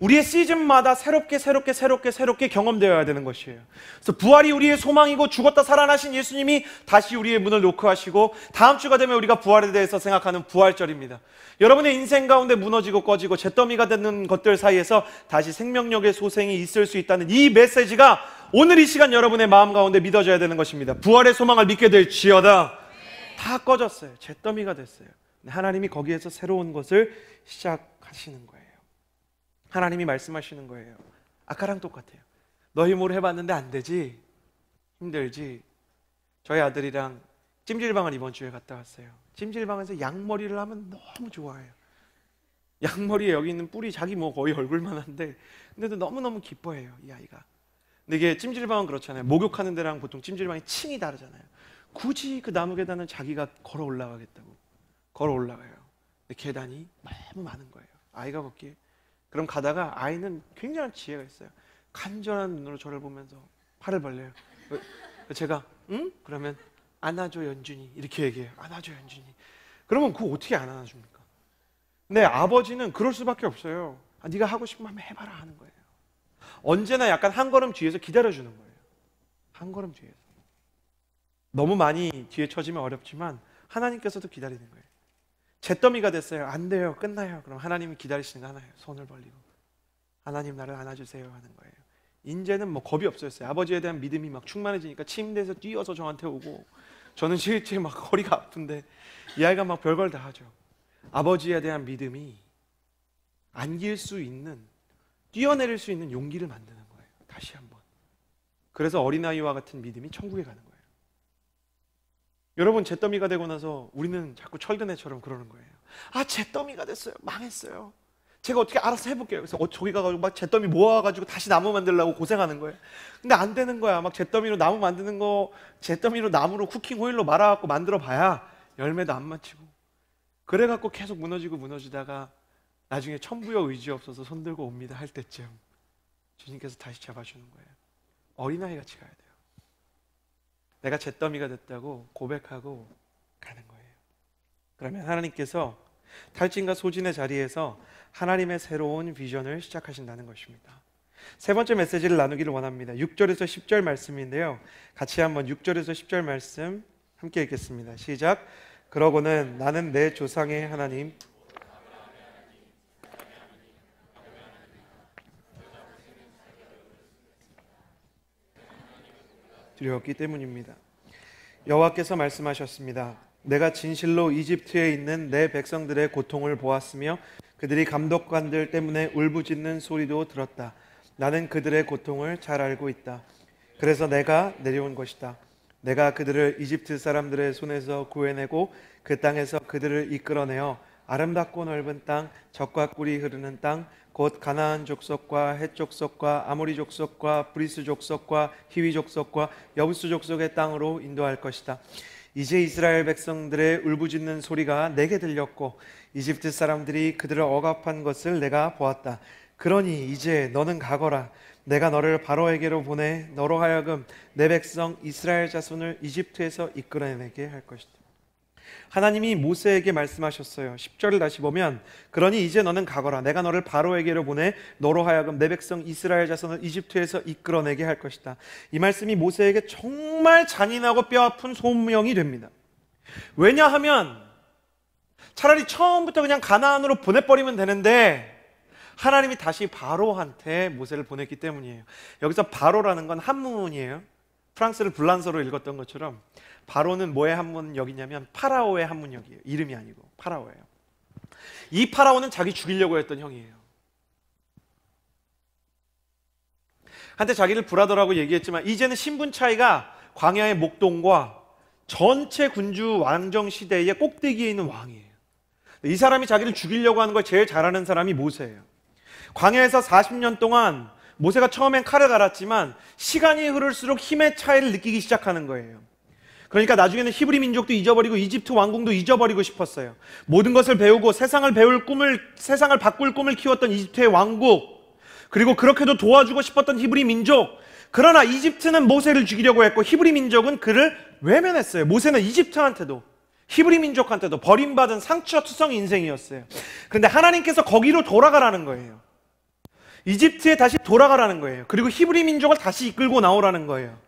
우리의 시즌마다 새롭게 새롭게 새롭게 새롭게 경험되어야 되는 것이에요. 그래서 부활이 우리의 소망이고 죽었다 살아나신 예수님이 다시 우리의 문을 노크하시고 다음 주가 되면 우리가 부활에 대해서 생각하는 부활절입니다. 여러분의 인생 가운데 무너지고 꺼지고 잿더미가 되는 것들 사이에서 다시 생명력의 소생이 있을 수 있다는 이 메시지가 오늘 이 시간 여러분의 마음 가운데 믿어져야 되는 것입니다. 부활의 소망을 믿게 될 지어다. 다 꺼졌어요. 잿더미가 됐어요. 하나님이 거기에서 새로운 것을 시작하시는 거예요. 하나님이 말씀하시는 거예요. 아까랑 똑같아요. 너 힘으로 해봤는데 안 되지? 힘들지? 저희 아들이랑 찜질방을 이번 주에 갔다 왔어요. 찜질방에서 양머리를 하면 너무 좋아해요. 양머리에 여기 있는 뿌리 자기 뭐 거의 얼굴만한데 근데도 너무너무 기뻐해요 이 아이가 근데 이게 찜질방은 그렇잖아요 목욕하는 데랑 보통 찜질방이 층이 다르잖아요 굳이 그 나무 계단을 자기가 걸어 올라가겠다고 걸어 올라가요 근데 계단이 너무 많은 거예요 아이가 걷기에 그럼 가다가 아이는 굉장한 지혜가 있어요. 간절한 눈으로 저를 보면서 팔을 벌려요. 어, 제가 응? 그러면 안아줘 연준이 이렇게 얘기해요. 안아줘 연준이. 그러면 그거 어떻게 안 안아줍니까? 내 아버지는 그럴 수밖에 없어요. 아, 네가 하고 싶으면 한번 해봐라 하는 거예요. 언제나 약간 한 걸음 뒤에서 기다려주는 거예요. 한 걸음 뒤에서. 너무 많이 뒤에 처지면 어렵지만 하나님께서도 기다리는 거예요. 잿더미가 됐어요. 안 돼요. 끝나요. 그럼 하나님이 기다리시는 거 하나예요. 손을 벌리고 하나님 나를 안아주세요 하는 거예요. 이제는 뭐 겁이 없어졌어요. 아버지에 대한 믿음이 막 충만해지니까 침대에서 뛰어서 저한테 오고 저는 실제 막 허리가 아픈데 이 아이가 막 별걸 다 하죠. 아버지에 대한 믿음이 안길 수 있는 뛰어내릴 수 있는 용기를 만드는 거예요. 다시 한번. 그래서 어린아이와 같은 믿음이 천국에 가는 거예요. 여러분 잿더미가 되고 나서 우리는 자꾸 철근애처럼 그러는 거예요. 아 잿더미가 됐어요. 망했어요. 제가 어떻게 알아서 해볼게요. 그래서 어, 저기 가가지고 막 잿더미 모아가지고 다시 나무 만들려고 고생하는 거예요. 근데 안 되는 거야. 막 잿더미로 나무 만드는 거, 잿더미로 나무로 쿠킹 호일로 말아갖고 만들어봐야 열매도 안 맞히고. 그래갖고 계속 무너지고 무너지다가 나중에 천부여 의지 없어서 손들고 옵니다 할 때쯤 주님께서 다시 잡아주는 거예요. 어린아이 같이 가야 돼요. 내가 잿더미가 됐다고 고백하고 가는 거예요. 그러면 하나님께서 탈진과 소진의 자리에서 하나님의 새로운 비전을 시작하신다는 것입니다. 세 번째 메시지를 나누기를 원합니다. 6절에서 10절 말씀인데요. 같이 한번 6절에서 10절 말씀 함께 읽겠습니다. 시작. 그러고는 나는 내 조상의 하나님 드렸기 때문입니다. 여호와께서 말씀하셨습니다. 내가 진실로 이집트에 있는 내 백성들의 고통을 보았으며 그들이 감독관들 때문에 울부짖는 소리도 들었다. 나는 그들의 고통을 잘 알고 있다. 그래서 내가 내려온 것이다. 내가 그들을 이집트 사람들의 손에서 구해내고 그 땅에서 그들을 이끌어내어 아름답고 넓은 땅, 적과 꿀이 흐르는 땅, 곧 가나안 족속과 헷 족속과 아모리 족속과 브리스 족속과 히위 족속과 여부수 족속의 땅으로 인도할 것이다. 이제 이스라엘 백성들의 울부짖는 소리가 내게 들렸고 이집트 사람들이 그들을 억압한 것을 내가 보았다. 그러니 이제 너는 가거라. 내가 너를 바로에게로 보내 너로 하여금 내 백성 이스라엘 자손을 이집트에서 이끌어내게 할 것이다. 하나님이 모세에게 말씀하셨어요. 10절을 다시 보면 그러니 이제 너는 가거라 내가 너를 바로에게로 보내 너로 하여금 내 백성 이스라엘 자손을 이집트에서 이끌어내게 할 것이다. 이 말씀이 모세에게 정말 잔인하고 뼈아픈 소명이 됩니다. 왜냐하면 차라리 처음부터 그냥 가나안으로 보내버리면 되는데 하나님이 다시 바로한테 모세를 보냈기 때문이에요. 여기서 바로라는 건 한문이에요. 프랑스를 불란서로 읽었던 것처럼 바로는 뭐의 한문역이냐면 파라오의 한문역이에요. 이름이 아니고 파라오예요. 이 파라오는 자기 죽이려고 했던 형이에요. 한때 자기를 불하더라고 얘기했지만 이제는 신분 차이가 광야의 목동과 전체 군주 왕정 시대의 꼭대기에 있는 왕이에요. 이 사람이 자기를 죽이려고 하는 걸 제일 잘하는 사람이 모세예요. 광야에서 40년 동안 모세가 처음엔 칼을 갈았지만 시간이 흐를수록 힘의 차이를 느끼기 시작하는 거예요. 그러니까 나중에는 히브리 민족도 잊어버리고 이집트 왕궁도 잊어버리고 싶었어요. 모든 것을 배우고 세상을 배울 꿈을 세상을 바꿀 꿈을 키웠던 이집트의 왕국 그리고 그렇게도 도와주고 싶었던 히브리 민족 그러나 이집트는 모세를 죽이려고 했고 히브리 민족은 그를 외면했어요. 모세는 이집트한테도 히브리 민족한테도 버림받은 상처 투성 인생이었어요. 그런데 하나님께서 거기로 돌아가라는 거예요. 이집트에 다시 돌아가라는 거예요. 그리고 히브리 민족을 다시 이끌고 나오라는 거예요.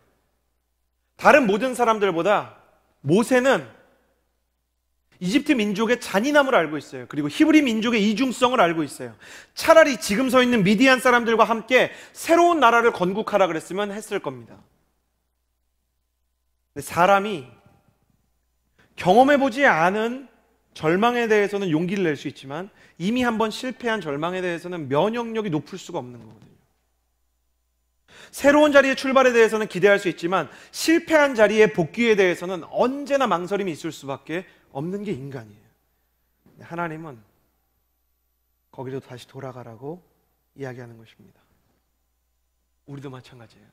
다른 모든 사람들보다 모세는 이집트 민족의 잔인함을 알고 있어요. 그리고 히브리 민족의 이중성을 알고 있어요. 차라리 지금 서 있는 미디안 사람들과 함께 새로운 나라를 건국하라 그랬으면 했을 겁니다. 사람이 경험해보지 않은 절망에 대해서는 용기를 낼 수 있지만 이미 한번 실패한 절망에 대해서는 면역력이 높을 수가 없는 거거든요. 새로운 자리의 출발에 대해서는 기대할 수 있지만 실패한 자리의 복귀에 대해서는 언제나 망설임이 있을 수밖에 없는 게 인간이에요. 하나님은 거기로 다시 돌아가라고 이야기하는 것입니다. 우리도 마찬가지예요.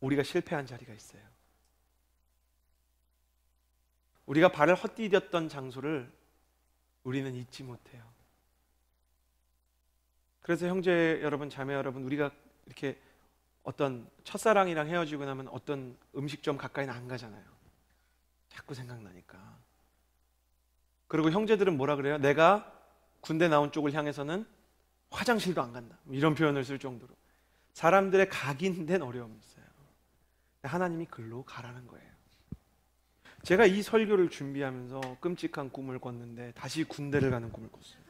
우리가 실패한 자리가 있어요. 우리가 발을 헛디뎠던 장소를 우리는 잊지 못해요. 그래서 형제 여러분, 자매 여러분, 우리가 이렇게 어떤 첫사랑이랑 헤어지고 나면 어떤 음식점 가까이는 안 가잖아요. 자꾸 생각나니까. 그리고 형제들은 뭐라 그래요? 내가 군대 나온 쪽을 향해서는 화장실도 안 간다. 이런 표현을 쓸 정도로 사람들의 각인된 어려움이 있어요. 하나님이 글로 가라는 거예요. 제가 이 설교를 준비하면서 끔찍한 꿈을 꿨는데 다시 군대를 가는 꿈을 꿨어요.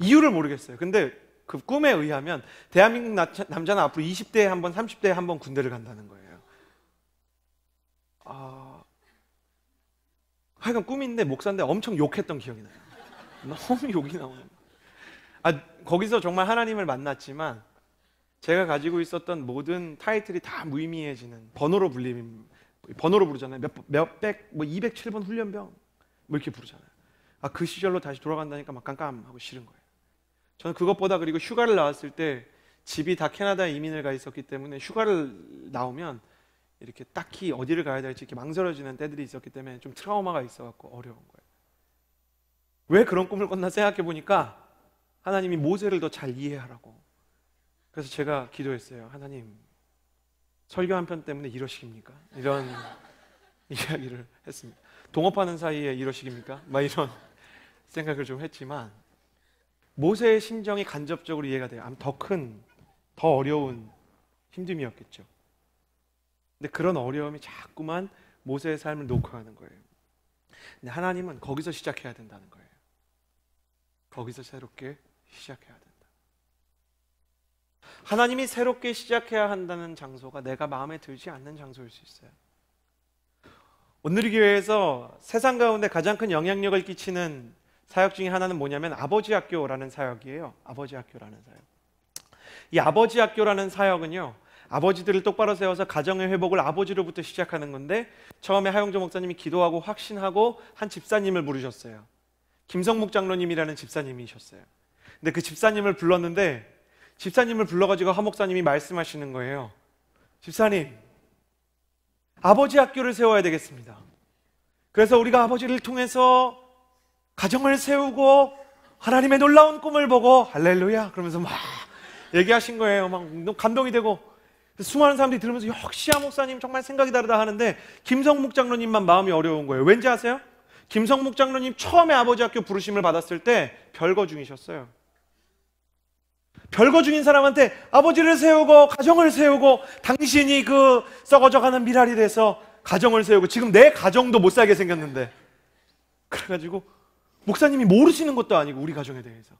이유를 모르겠어요. 근데 그 꿈에 의하면 대한민국 남자는 앞으로 20대에 한 번, 30대에 한 번 군대를 간다는 거예요. 아, 하여간 꿈인데 목사인데 엄청 욕했던 기억이 나요. 너무 욕이 나오는 거예요. 아, 거기서 정말 하나님을 만났지만 제가 가지고 있었던 모든 타이틀이 다 무의미해지는 번호로 불림 번호로 부르잖아요. 몇, 몇 백, 뭐 207번 훈련병 뭐 이렇게 부르잖아요. 아, 그 시절로 다시 돌아간다니까 막 깜깜하고 싫은 거예요. 저는 그것보다 그리고 휴가를 나왔을 때 집이 다 캐나다 에 이민을 가 있었기 때문에 휴가를 나오면 이렇게 딱히 어디를 가야 될지 이렇게 망설여지는 때들이 있었기 때문에 좀 트라우마가 있어갖고 어려운 거예요. 왜 그런 꿈을 꿨나 생각해 보니까 하나님이 모세를 더 잘 이해하라고. 그래서 제가 기도했어요. 하나님, 설교 한 편 때문에 이러식입니까? 이런 이야기를 했습니다. 동업하는 사이에 이러식입니까? 막 이런 생각을 좀 했지만 모세의 심정이 간접적으로 이해가 돼요. 더큰, 더 어려운 힘듦이었겠죠. 근데 그런 어려움이 자꾸만 모세의 삶을 놓고 가는 거예요. 근데 하나님은 거기서 시작해야 된다는 거예요. 거기서 새롭게 시작해야 된 하나님이 새롭게 시작해야 한다는 장소가 내가 마음에 들지 않는 장소일 수 있어요. 오늘의 교회에서 세상 가운데 가장 큰 영향력을 끼치는 사역 중에 하나는 뭐냐면 아버지 학교라는 사역이에요. 아버지 학교라는 사역. 이 아버지 학교라는 사역은요. 아버지들을 똑바로 세워서 가정의 회복을 아버지로부터 시작하는 건데 처음에 하영조 목사님이 기도하고 확신하고 한 집사님을 부르셨어요. 김성묵 장로님이라는 집사님이셨어요. 근데 그 집사님을 불렀는데 집사님을 불러가지고 하 목사님이 말씀하시는 거예요. 집사님, 아버지 학교를 세워야 되겠습니다. 그래서 우리가 아버지를 통해서 가정을 세우고 하나님의 놀라운 꿈을 보고 할렐루야 그러면서 막 얘기하신 거예요. 막 너무 감동이 되고 수많은 사람들이 들으면서 역시 아 목사님 정말 생각이 다르다 하는데 김성묵 장로님만 마음이 어려운 거예요. 왠지 아세요? 김성묵 장로님 처음에 아버지 학교 부르심을 받았을 때 별거 중이셨어요. 별거 중인 사람한테 아버지를 세우고 가정을 세우고 당신이 그 썩어져가는 미랄이 돼서 가정을 세우고 지금 내 가정도 못 살게 생겼는데 그래가지고 목사님이 모르시는 것도 아니고 우리 가정에 대해서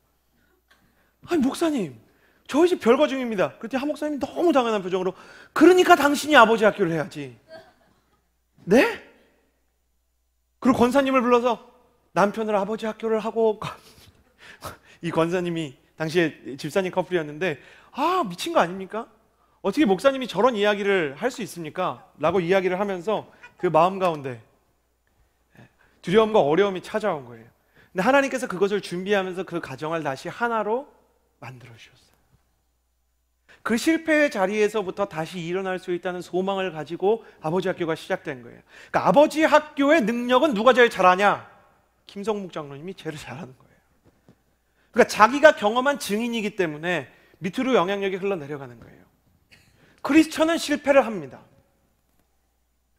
아니 목사님 저희 집 별거 중입니다 그랬더니 한 목사님이 너무 당연한 표정으로 그러니까 당신이 아버지 학교를 해야지 네? 그리고 권사님을 불러서 남편을 아버지 학교를 하고 이 권사님이 당시에 집사님 커플이었는데 아 미친 거 아닙니까? 어떻게 목사님이 저런 이야기를 할 수 있습니까? 라고 이야기를 하면서 그 마음 가운데 두려움과 어려움이 찾아온 거예요. 근데 하나님께서 그것을 준비하면서 그 가정을 다시 하나로 만들어 주셨어요. 그 실패의 자리에서부터 다시 일어날 수 있다는 소망을 가지고 아버지 학교가 시작된 거예요. 그러니까 아버지 학교의 능력은 누가 제일 잘하냐? 김성묵 장로님이 제일 잘하는 거예요. 그러니까 자기가 경험한 증인이기 때문에 밑으로 영향력이 흘러내려가는 거예요. 크리스천은 실패를 합니다.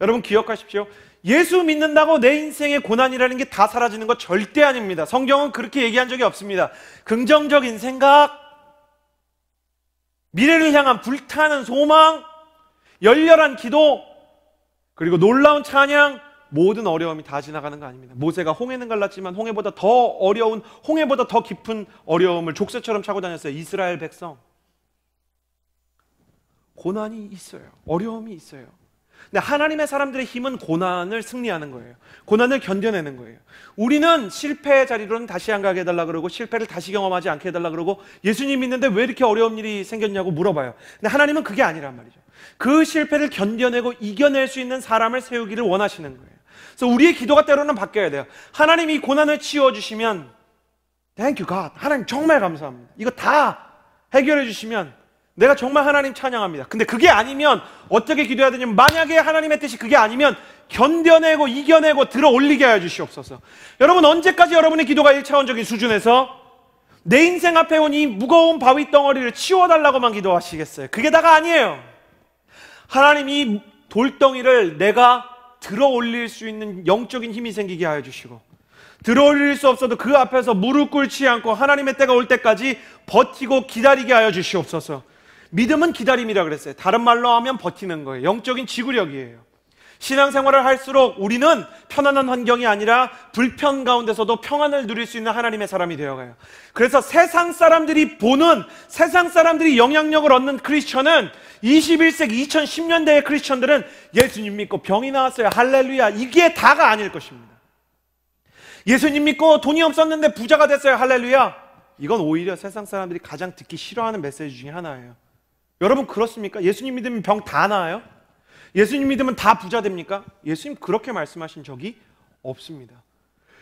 여러분 기억하십시오. 예수 믿는다고 내 인생의 고난이라는 게 다 사라지는 거 절대 아닙니다. 성경은 그렇게 얘기한 적이 없습니다. 긍정적인 생각, 미래를 향한 불타는 소망, 열렬한 기도, 그리고 놀라운 찬양, 모든 어려움이 다 지나가는 거 아닙니다. 모세가 홍해는 갈랐지만 홍해보다 더 어려운 홍해보다 더 깊은 어려움을 족쇄처럼 차고 다녔어요. 이스라엘 백성. 고난이 있어요. 어려움이 있어요. 근데 하나님의 사람들의 힘은 고난을 승리하는 거예요. 고난을 견뎌내는 거예요. 우리는 실패의 자리로는 다시 안 가게 해달라 그러고 실패를 다시 경험하지 않게 해달라 그러고 예수님 믿는데 왜 이렇게 어려운 일이 생겼냐고 물어봐요. 근데 하나님은 그게 아니란 말이죠. 그 실패를 견뎌내고 이겨낼 수 있는 사람을 세우기를 원하시는 거예요. 그래서 우리의 기도가 때로는 바뀌어야 돼요. 하나님 이 고난을 치워주시면, Thank you God. 하나님 정말 감사합니다. 이거 다 해결해 주시면 내가 정말 하나님 찬양합니다. 근데 그게 아니면 어떻게 기도해야 되냐면 만약에 하나님의 뜻이 그게 아니면 견뎌내고 이겨내고 들어 올리게 하여 주시옵소서. 여러분 언제까지 여러분의 기도가 1차원적인 수준에서 내 인생 앞에 온 이 무거운 바위 덩어리를 치워달라고만 기도하시겠어요? 그게 다가 아니에요. 하나님 이 돌덩이를 내가 들어 올릴 수 있는 영적인 힘이 생기게 하여 주시고 들어 올릴 수 없어도 그 앞에서 무릎 꿇지 않고 하나님의 때가 올 때까지 버티고 기다리게 하여 주시옵소서. 믿음은 기다림이라 그랬어요. 다른 말로 하면 버티는 거예요. 영적인 지구력이에요. 신앙생활을 할수록 우리는 편안한 환경이 아니라 불편 가운데서도 평안을 누릴 수 있는 하나님의 사람이 되어가요. 그래서 세상 사람들이 보는 세상 사람들이 영향력을 얻는 크리스천은 21세기 2010년대의 크리스천들은 예수님 믿고 병이 나왔어요. 할렐루야. 이게 다가 아닐 것입니다. 예수님 믿고 돈이 없었는데 부자가 됐어요. 할렐루야. 이건 오히려 세상 사람들이 가장 듣기 싫어하는 메시지 중에 하나예요. 여러분 그렇습니까? 예수님 믿으면 병 다 나아요? 예수님 믿으면 다 부자 됩니까? 예수님 그렇게 말씀하신 적이 없습니다.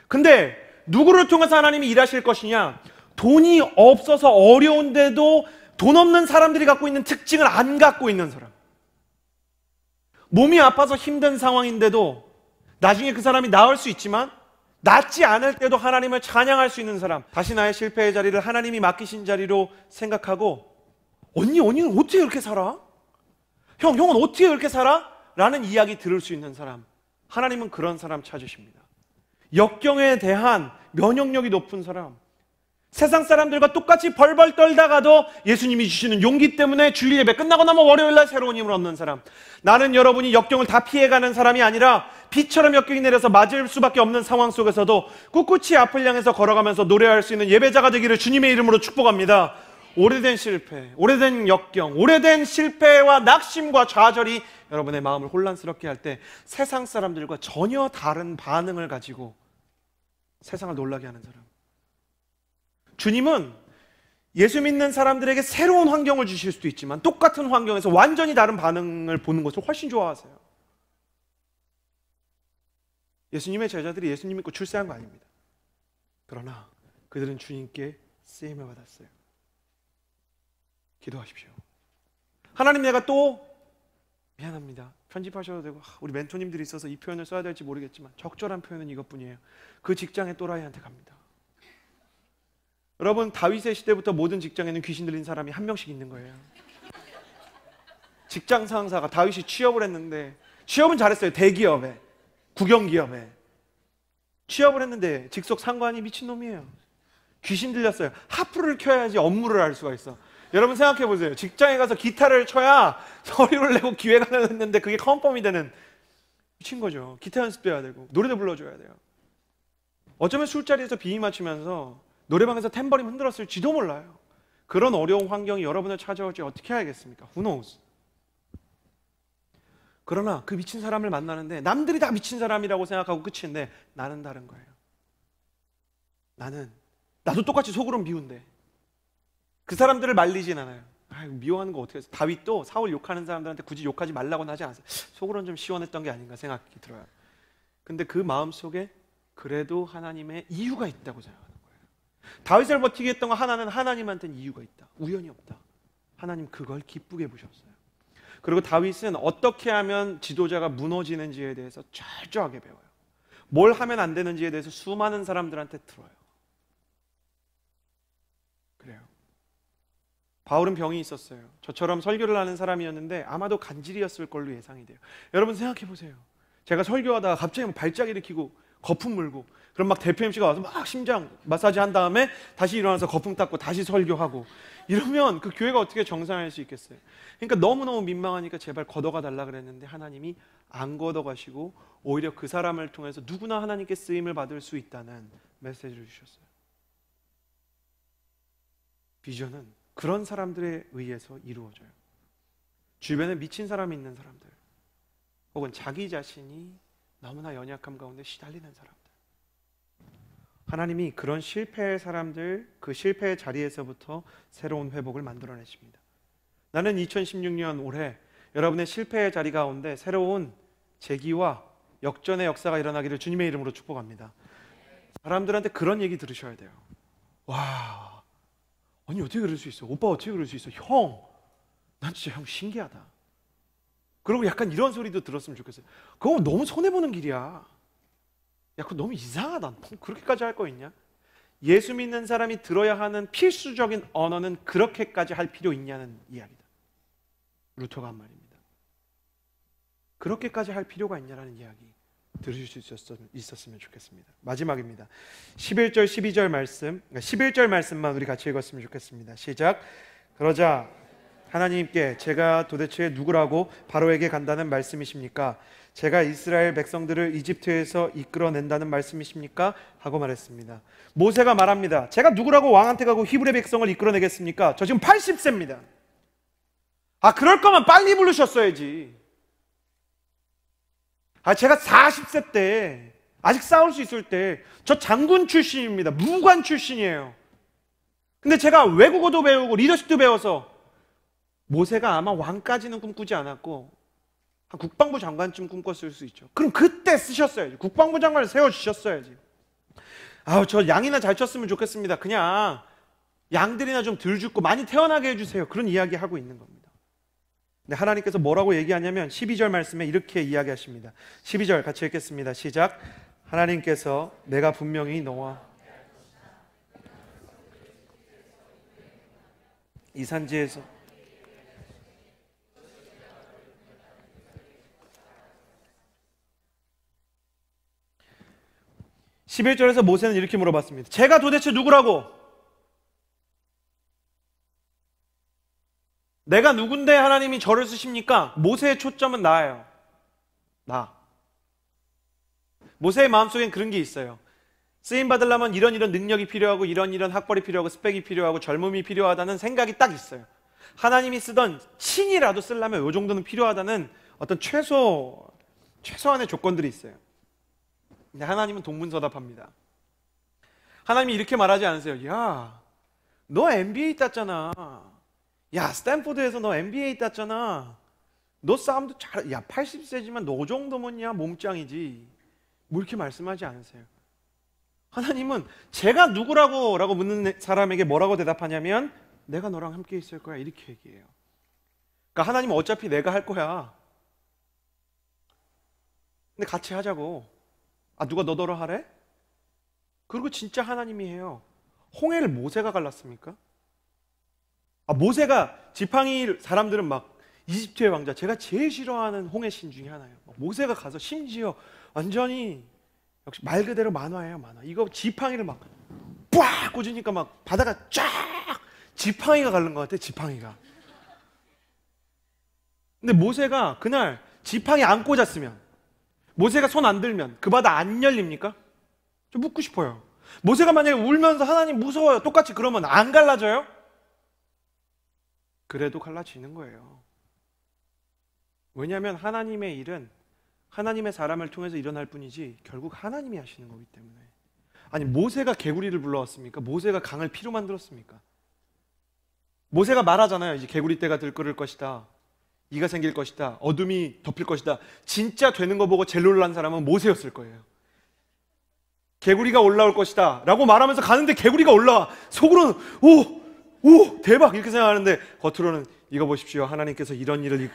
근데 누구를 통해서 하나님이 일하실 것이냐? 돈이 없어서 어려운데도 돈 없는 사람들이 갖고 있는 특징을 안 갖고 있는 사람. 몸이 아파서 힘든 상황인데도 나중에 그 사람이 나을 수 있지만 낫지 않을 때도 하나님을 찬양할 수 있는 사람. 다시 나의 실패의 자리를 하나님이 맡기신 자리로 생각하고 언니, 언니는 어떻게 이렇게 살아? 형, 형은 어떻게 그렇게 살아? 라는 이야기 들을 수 있는 사람. 하나님은 그런 사람 찾으십니다. 역경에 대한 면역력이 높은 사람. 세상 사람들과 똑같이 벌벌 떨다가도 예수님이 주시는 용기 때문에 주일 예배 끝나고 나면 월요일날 새로운 힘을 얻는 사람. 나는 여러분이 역경을 다 피해가는 사람이 아니라 비처럼 역경이 내려서 맞을 수밖에 없는 상황 속에서도 꿋꿋이 앞을 향해서 걸어가면서 노래할 수 있는 예배자가 되기를 주님의 이름으로 축복합니다. 오래된 실패, 오래된 역경, 오래된 실패와 낙심과 좌절이 여러분의 마음을 혼란스럽게 할 때 세상 사람들과 전혀 다른 반응을 가지고 세상을 놀라게 하는 사람. 주님은 예수 믿는 사람들에게 새로운 환경을 주실 수도 있지만 똑같은 환경에서 완전히 다른 반응을 보는 것을 훨씬 좋아하세요. 예수님의 제자들이 예수님 믿고 출세한 거 아닙니다. 그러나 그들은 주님께 쓰임을 받았어요. 기도하십시오. 하나님 내가 또 미안합니다. 편집하셔도 되고 우리 멘토님들이 있어서 이 표현을 써야 될지 모르겠지만 적절한 표현은 이것뿐이에요. 그 직장의 또라이한테 갑니다. 여러분 다윗의 시대부터 모든 직장에는 귀신 들린 사람이 한 명씩 있는 거예요. 직장 상사가 다윗이 취업을 했는데 취업은 잘했어요. 대기업에 국영기업에 취업을 했는데 직속 상관이 미친놈이에요. 귀신 들렸어요. 하프를 켜야지 업무를 할 수가 있어. 여러분 생각해 보세요. 직장에 가서 기타를 쳐야 서류를 내고 기회가 나는데 그게 컨펌이 되는 미친 거죠. 기타 연습도 해야 되고 노래도 불러줘야 돼요. 어쩌면 술자리에서 비위 맞추면서 노래방에서 탬버린 흔들었을지도 몰라요. 그런 어려운 환경이 여러분을 찾아올지 어떻게 해야겠습니까 Who knows? 그러나 그 미친 사람을 만나는데 남들이 다 미친 사람이라고 생각하고 끝인데 나는 다른 거예요. 나는 나도 똑같이 속으로 미운데 그 사람들을 말리진 않아요. 아유, 미워하는 거 어떻게 해서 다윗도 사울 욕하는 사람들한테 굳이 욕하지 말라고는 하지 않았어요. 속으로는 좀 시원했던 게 아닌가 생각이 들어요. 근데 그 마음 속에 그래도 하나님의 이유가 있다고 생각하는 거예요. 다윗을 버티게 했던 거 하나는 하나님한테는 이유가 있다. 우연이 없다. 하나님 그걸 기쁘게 보셨어요. 그리고 다윗은 어떻게 하면 지도자가 무너지는지에 대해서 철저하게 배워요. 뭘 하면 안 되는지에 대해서 수많은 사람들한테 들어요. 바울은 병이 있었어요. 저처럼 설교를 하는 사람이었는데 아마도 간질이었을 걸로 예상이 돼요. 여러분 생각해 보세요. 제가 설교하다가 갑자기 발작 일으키고 거품 물고 그럼 막 대표 MC가 와서 막 심장 마사지 한 다음에 다시 일어나서 거품 닦고 다시 설교하고 이러면 그 교회가 어떻게 정상화할 수 있겠어요? 그러니까 너무너무 민망하니까 제발 걷어가 달라 그랬는데 하나님이 안 걷어가시고 오히려 그 사람을 통해서 누구나 하나님께 쓰임을 받을 수 있다는 메시지를 주셨어요. 비전은 그런 사람들에 의해서 이루어져요. 주변에 미친 사람이 있는 사람들, 혹은 자기 자신이 너무나 연약함 가운데 시달리는 사람들. 하나님이 그런 실패의 사람들, 그 실패의 자리에서부터 새로운 회복을 만들어내십니다. 나는 2016년 올해 여러분의 실패의 자리 가운데 새로운 재기와 역전의 역사가 일어나기를 주님의 이름으로 축복합니다. 사람들한테 그런 얘기 들으셔야 돼요. 와, 아니 어떻게 그럴 수 있어? 오빠 어떻게 그럴 수 있어? 형, 난 진짜 형 신기하다. 그리고 약간 이런 소리도 들었으면 좋겠어요. 그거 너무 손해 보는 길이야. 야, 그거 너무 이상하다. 뭐 그렇게까지 할 거 있냐? 예수 믿는 사람이 들어야 하는 필수적인 언어는 그렇게까지 할 필요 있냐는 이야기다. 루터가 한 말입니다. 그렇게까지 할 필요가 있냐라는 이야기. 들으실 수 있었으면 좋겠습니다. 마지막입니다. 11절 12절 말씀 11절 그러니까 말씀만 우리 같이 읽었으면 좋겠습니다. 시작 그러자 하나님께 제가 도대체 누구라고 바로에게 간다는 말씀이십니까? 제가 이스라엘 백성들을 이집트에서 이끌어낸다는 말씀이십니까? 하고 말했습니다. 모세가 말합니다. 제가 누구라고 왕한테 가고 히브리 백성을 이끌어내겠습니까? 저 지금 80세입니다. 아, 그럴 거면 빨리 부르셨어야지. 아, 제가 40세 때, 아직 싸울 수 있을 때, 저 장군 출신입니다. 무관 출신이에요. 근데 제가 외국어도 배우고 리더십도 배워서 모세가 아마 왕까지는 꿈꾸지 않았고 국방부 장관쯤 꿈꿨을 수 있죠. 그럼 그때 쓰셨어야지. 국방부 장관을 세워주셨어야지. 아우, 저 양이나 잘 쳤으면 좋겠습니다. 그냥 양들이나 좀덜 죽고 많이 태어나게 해주세요. 그런 이야기 하고 있는 겁니다. 근데 하나님께서 뭐라고 얘기하냐면 12절 말씀에 이렇게 이야기하십니다. 12절 같이 읽겠습니다. 시작. 하나님께서 내가 분명히 너와 이 산지에서 (11절에서) 모세는 이렇게 물어봤습니다 제가 도대체 누구라고 내가 누군데 하나님이 저를 쓰십니까? 모세의 초점은 나예요. 나. 모세의 마음속엔 그런 게 있어요. 쓰임 받으려면 이런 이런 능력이 필요하고 이런 이런 학벌이 필요하고 스펙이 필요하고 젊음이 필요하다는 생각이 딱 있어요. 하나님이 쓰던 친이라도 쓰려면 요 정도는 필요하다는 어떤 최소 최소한의 조건들이 있어요. 근데 하나님은 동문서답합니다. 하나님이 이렇게 말하지 않으세요. 야, 너 MBA 땄잖아. 야, 스탠포드에서 너 MBA 땄잖아. 너 싸움도 잘, 야, 80세지만 너 정도면 야, 몸짱이지. 뭐 이렇게 말씀하지 않으세요. 하나님은 제가 누구라고 라고 묻는 사람에게 뭐라고 대답하냐면 내가 너랑 함께 있을 거야. 이렇게 얘기해요. 그러니까 하나님은 어차피 내가 할 거야. 근데 같이 하자고. 아, 누가 너더러 하래? 그리고 진짜 하나님이 해요. 홍해를 모세가 갈랐습니까? 아, 모세가 지팡이 사람들은 막 이집트의 왕자 제가 제일 싫어하는 홍해 신 중에 하나예요. 모세가 가서 심지어 완전히 역시 말 그대로 만화예요, 만화. 이거 지팡이를 막빡 꽂으니까 막 바다가 쫙 지팡이가 갈는것 같아, 지팡이가. 근데 모세가 그날 지팡이 안 꽂았으면 모세가 손 안 들면 그 바다 안 열립니까? 좀 묻고 싶어요. 모세가 만약에 울면서 하나님 무서워요. 똑같이 그러면 안 갈라져요? 그래도 갈라지는 거예요. 왜냐하면 하나님의 일은 하나님의 사람을 통해서 일어날 뿐이지 결국 하나님이 하시는 거기 때문에. 아니 모세가 개구리를 불러왔습니까? 모세가 강을 피로 만들었습니까? 모세가 말하잖아요. 이제 개구리 때가 들끓을 것이다. 이가 생길 것이다. 어둠이 덮일 것이다. 진짜 되는 거 보고 제일 놀란 사람은 모세였을 거예요. 개구리가 올라올 것이다. 라고 말하면서 가는데 개구리가 올라와. 속으로는, 오! 오 대박 이렇게 생각하는데 겉으로는 이거 보십시오 하나님께서 이런 일을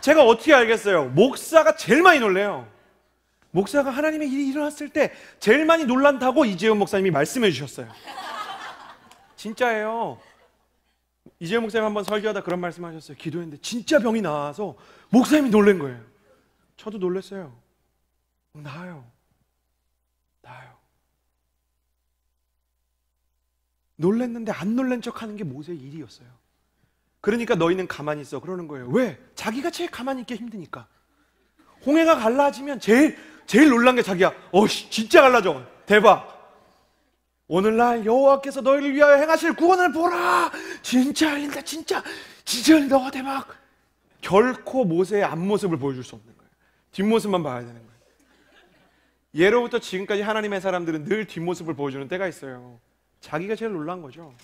제가 어떻게 알겠어요 목사가 제일 많이 놀래요 목사가 하나님의 일이 일어났을 때 제일 많이 놀란다고 이재훈 목사님이 말씀해 주셨어요 진짜예요 이재훈 목사님 한 번 설교하다 그런 말씀 하셨어요 기도했는데 진짜 병이 나와서 목사님이 놀란 거예요 저도 놀랐어요 나아요 놀랬는데 안 놀란 척 하는 게 모세의 일이었어요. 그러니까 너희는 가만히 있어. 그러는 거예요. 왜? 자기가 제일 가만히 있기 힘드니까. 홍해가 갈라지면 제일, 제일 놀란 게 자기야. 어씨, 진짜 갈라져. 대박. 오늘날 여호와께서 너희를 위하여 행하실 구원을 보라. 진짜 열린다. 진짜. 진짜 열린 대박. 결코 모세의 앞모습을 보여줄 수 없는 거예요. 뒷모습만 봐야 되는 거예요. 예로부터 지금까지 하나님의 사람들은 늘 뒷모습을 보여주는 때가 있어요. 자기가 제일 놀란 거죠.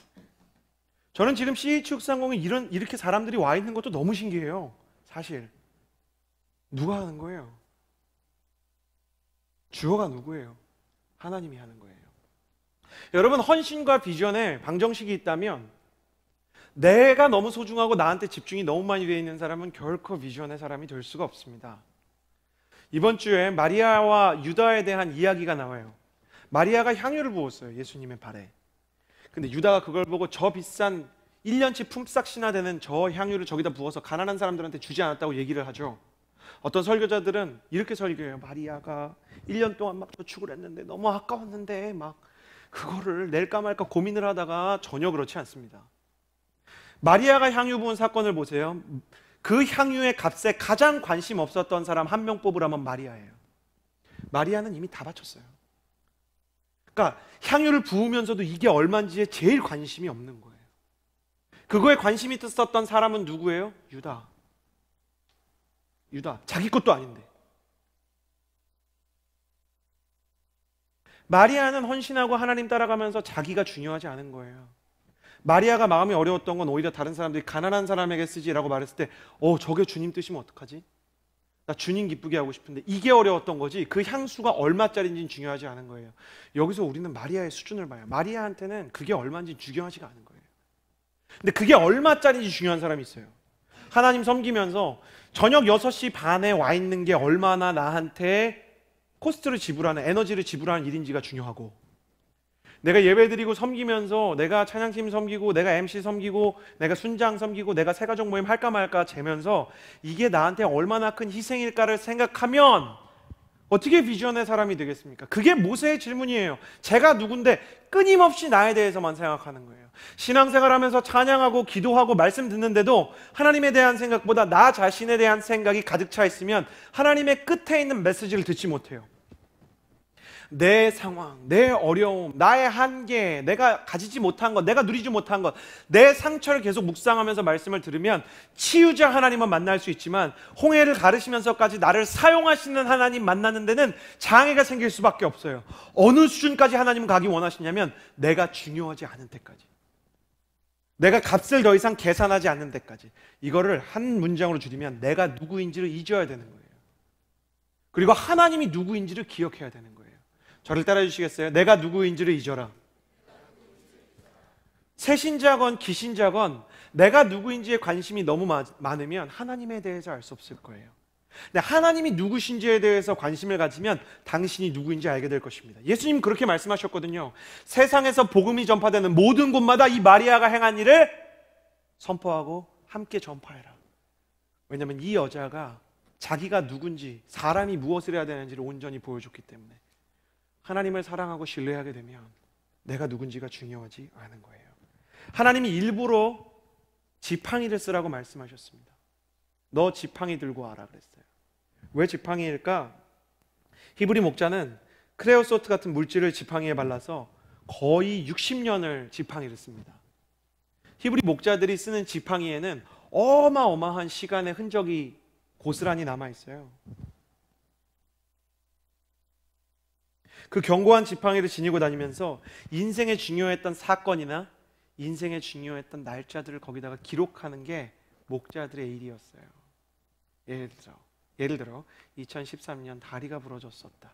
저는 지금 CH 육상공에 이런 이렇게 사람들이 와 있는 것도 너무 신기해요. 사실 누가 하는 거예요? 주어가 누구예요? 하나님이 하는 거예요. 여러분 헌신과 비전에 방정식이 있다면 내가 너무 소중하고 나한테 집중이 너무 많이 되어 있는 사람은 결코 비전의 사람이 될 수가 없습니다. 이번 주에 마리아와 유다에 대한 이야기가 나와요. 마리아가 향유를 부었어요. 예수님의 발에. 근데 유다가 그걸 보고 저 비싼 1년치 품삯이나 되는 저 향유를 저기다 부어서 가난한 사람들한테 주지 않았다고 얘기를 하죠. 어떤 설교자들은 이렇게 설교해요. 마리아가 1년 동안 막 저축을 했는데 너무 아까웠는데 막 그거를 낼까 말까 고민을 하다가 전혀 그렇지 않습니다. 마리아가 향유 부은 사건을 보세요. 그 향유의 값에 가장 관심 없었던 사람 한 명 뽑으라면 마리아예요. 마리아는 이미 다 바쳤어요. 그러니까 향유를 부으면서도 이게 얼마인지에 제일 관심이 없는 거예요. 그거에 관심이 있었던 사람은 누구예요? 유다. 유다. 자기 것도 아닌데. 마리아는 헌신하고 하나님 따라가면서 자기가 중요하지 않은 거예요. 마리아가 마음이 어려웠던 건 오히려 다른 사람들이 가난한 사람에게 쓰지라고 말했을 때, 어, 저게 주님 뜻이면 어떡하지? 나 주님 기쁘게 하고 싶은데 이게 어려웠던 거지 그 향수가 얼마짜리인지는 중요하지 않은 거예요. 여기서 우리는 마리아의 수준을 봐요. 마리아한테는 그게 얼마인지 중요하지가 않은 거예요. 근데 그게 얼마짜리인지 중요한 사람이 있어요. 하나님 섬기면서 저녁 6시 반에 와 있는 게 얼마나 나한테 코스트를 지불하는 에너지를 지불하는 일인지가 중요하고 내가 예배드리고 섬기면서 내가 찬양팀 섬기고 내가 MC 섬기고 내가 순장 섬기고 내가 세가족 모임 할까 말까 재면서 이게 나한테 얼마나 큰 희생일까를 생각하면 어떻게 비전의 사람이 되겠습니까? 그게 모세의 질문이에요. 제가 누군데 끊임없이 나에 대해서만 생각하는 거예요. 신앙생활하면서 찬양하고 기도하고 말씀 듣는데도 하나님에 대한 생각보다 나 자신에 대한 생각이 가득 차 있으면 하나님의 끝에 있는 메시지를 듣지 못해요. 내 상황, 내 어려움, 나의 한계, 내가 가지지 못한 것, 내가 누리지 못한 것, 내 상처를 계속 묵상하면서 말씀을 들으면 치유자 하나님은 만날 수 있지만 홍해를 가르시면서까지 나를 사용하시는 하나님 만나는 데는 장애가 생길 수밖에 없어요. 어느 수준까지 하나님은 가기 원하시냐면 내가 중요하지 않은 때까지. 내가 값을 더 이상 계산하지 않는 데까지. 이거를 한 문장으로 줄이면 내가 누구인지를 잊어야 되는 거예요. 그리고 하나님이 누구인지를 기억해야 되는 거예요. 저를 따라 주시겠어요? 내가 누구인지를 잊어라. 새신자건 귀신자건 내가 누구인지에 관심이 너무 많으면 하나님에 대해서 알 수 없을 거예요. 근데 하나님이 누구신지에 대해서 관심을 가지면 당신이 누구인지 알게 될 것입니다. 예수님 그렇게 말씀하셨거든요. 세상에서 복음이 전파되는 모든 곳마다 이 마리아가 행한 일을 선포하고 함께 전파해라. 왜냐하면 이 여자가 자기가 누군지 사람이 무엇을 해야 되는지를 온전히 보여줬기 때문에 하나님을 사랑하고 신뢰하게 되면 내가 누군지가 중요하지 않은 거예요. 하나님이 일부러 지팡이를 쓰라고 말씀하셨습니다. 너 지팡이 들고 와라 그랬어요. 왜 지팡이일까? 히브리 목자는 크레오소트 같은 물질을 지팡이에 발라서 거의 60년을 지팡이를 씁니다. 히브리 목자들이 쓰는 지팡이에는 어마어마한 시간의 흔적이 고스란히 남아 있어요. 그 견고한 지팡이를 지니고 다니면서 인생에 중요했던 사건이나 인생에 중요했던 날짜들을 거기다가 기록하는 게 목자들의 일이었어요. 예를 들어, 예를 들어 2013년 다리가 부러졌었다.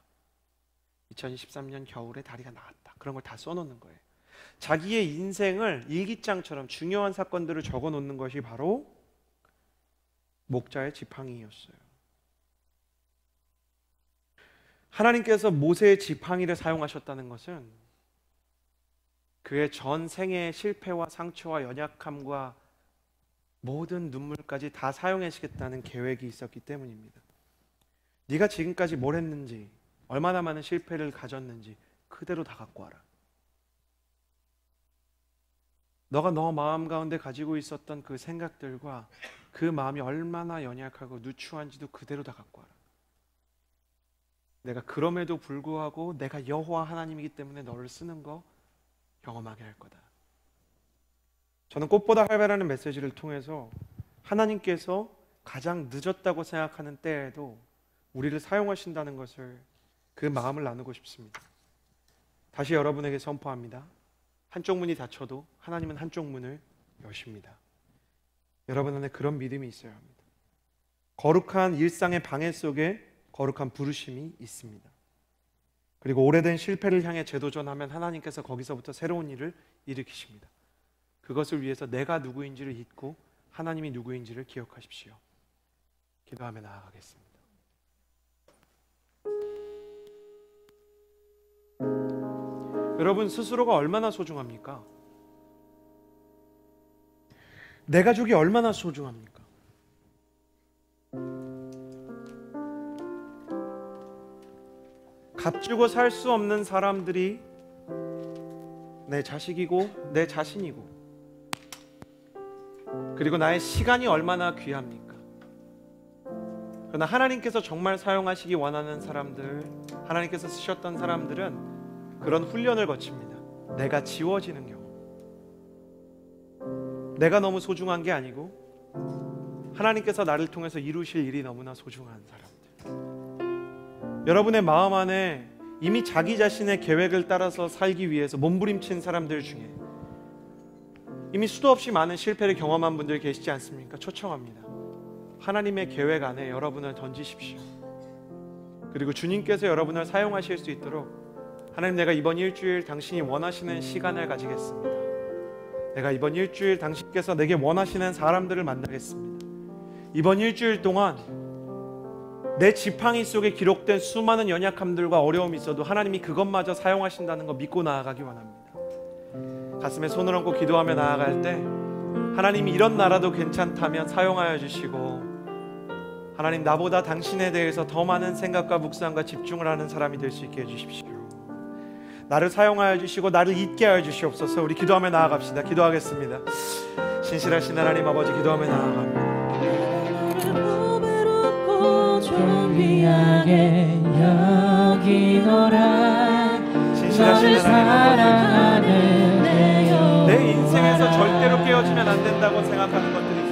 2013년 겨울에 다리가 나왔다. 그런 걸 다 써놓는 거예요. 자기의 인생을 일기장처럼 중요한 사건들을 적어 놓는 것이 바로 목자의 지팡이였어요. 하나님께서 모세의 지팡이를 사용하셨다는 것은 그의 전 생의 실패와 상처와 연약함과 모든 눈물까지 다 사용하시겠다는 계획이 있었기 때문입니다. 네가 지금까지 뭘 했는지, 얼마나 많은 실패를 가졌는지 그대로 다 갖고 와라. 너가 너 마음 가운데 가지고 있었던 그 생각들과 그 마음이 얼마나 연약하고 누추한지도 그대로 다 갖고 와라. 내가 그럼에도 불구하고 내가 여호와 하나님이기 때문에 너를 쓰는 거 경험하게 할 거다. 저는 꽃보다 활발하는 메시지를 통해서 하나님께서 가장 늦었다고 생각하는 때에도 우리를 사용하신다는 것을 그 마음을 나누고 싶습니다. 다시 여러분에게 선포합니다. 한쪽 문이 닫혀도 하나님은 한쪽 문을 여십니다. 여러분 안에 그런 믿음이 있어야 합니다. 거룩한 일상의 방해 속에 거룩한 부르심이 있습니다. 그리고 오래된 실패를 향해 재도전하면 하나님께서 거기서부터 새로운 일을 일으키십니다. 그것을 위해서 내가 누구인지를 잊고 하나님이 누구인지를 기억하십시오. 기도하며 나아가겠습니다. 여러분 스스로가 얼마나 소중합니까? 내 가족이 얼마나 소중합니까? 값주고 살 수 없는 사람들이 내 자식이고 내 자신이고 그리고 나의 시간이 얼마나 귀합니까? 그러나 하나님께서 정말 사용하시기 원하는 사람들, 하나님께서 쓰셨던 사람들은 그런 훈련을 거칩니다. 내가 지워지는 경우. 내가 너무 소중한 게 아니고 하나님께서 나를 통해서 이루실 일이 너무나 소중한 사람. 여러분의 마음 안에 이미 자기 자신의 계획을 따라서 살기 위해서 몸부림친 사람들 중에 이미 수도 없이 많은 실패를 경험한 분들 계시지 않습니까? 초청합니다. 하나님의 계획 안에 여러분을 던지십시오. 그리고 주님께서 여러분을 사용하실 수 있도록 하나님 내가 이번 일주일 당신이 원하시는 시간을 가지겠습니다. 내가 이번 일주일 당신께서 내게 원하시는 사람들을 만나겠습니다. 이번 일주일 동안 내 지팡이 속에 기록된 수많은 연약함들과 어려움이 있어도 하나님이 그것마저 사용하신다는 거 믿고 나아가기 원합니다. 가슴에 손을 얹고 기도하며 나아갈 때 하나님이 이런 나라도 괜찮다면 사용하여 주시고 하나님 나보다 당신에 대해서 더 많은 생각과 묵상과 집중을 하는 사람이 될 수 있게 해주십시오. 나를 사용하여 주시고 나를 잊게 하여 주시옵소서. 우리 기도하며 나아갑시다. 기도하겠습니다. 신실하신 하나님 아버지 기도하며 나아갑니다. 존귀하게 여기노라 너를 사랑하는 내, 내 인생에서 절대로 깨어지면 안 된다고 생각하는 것들이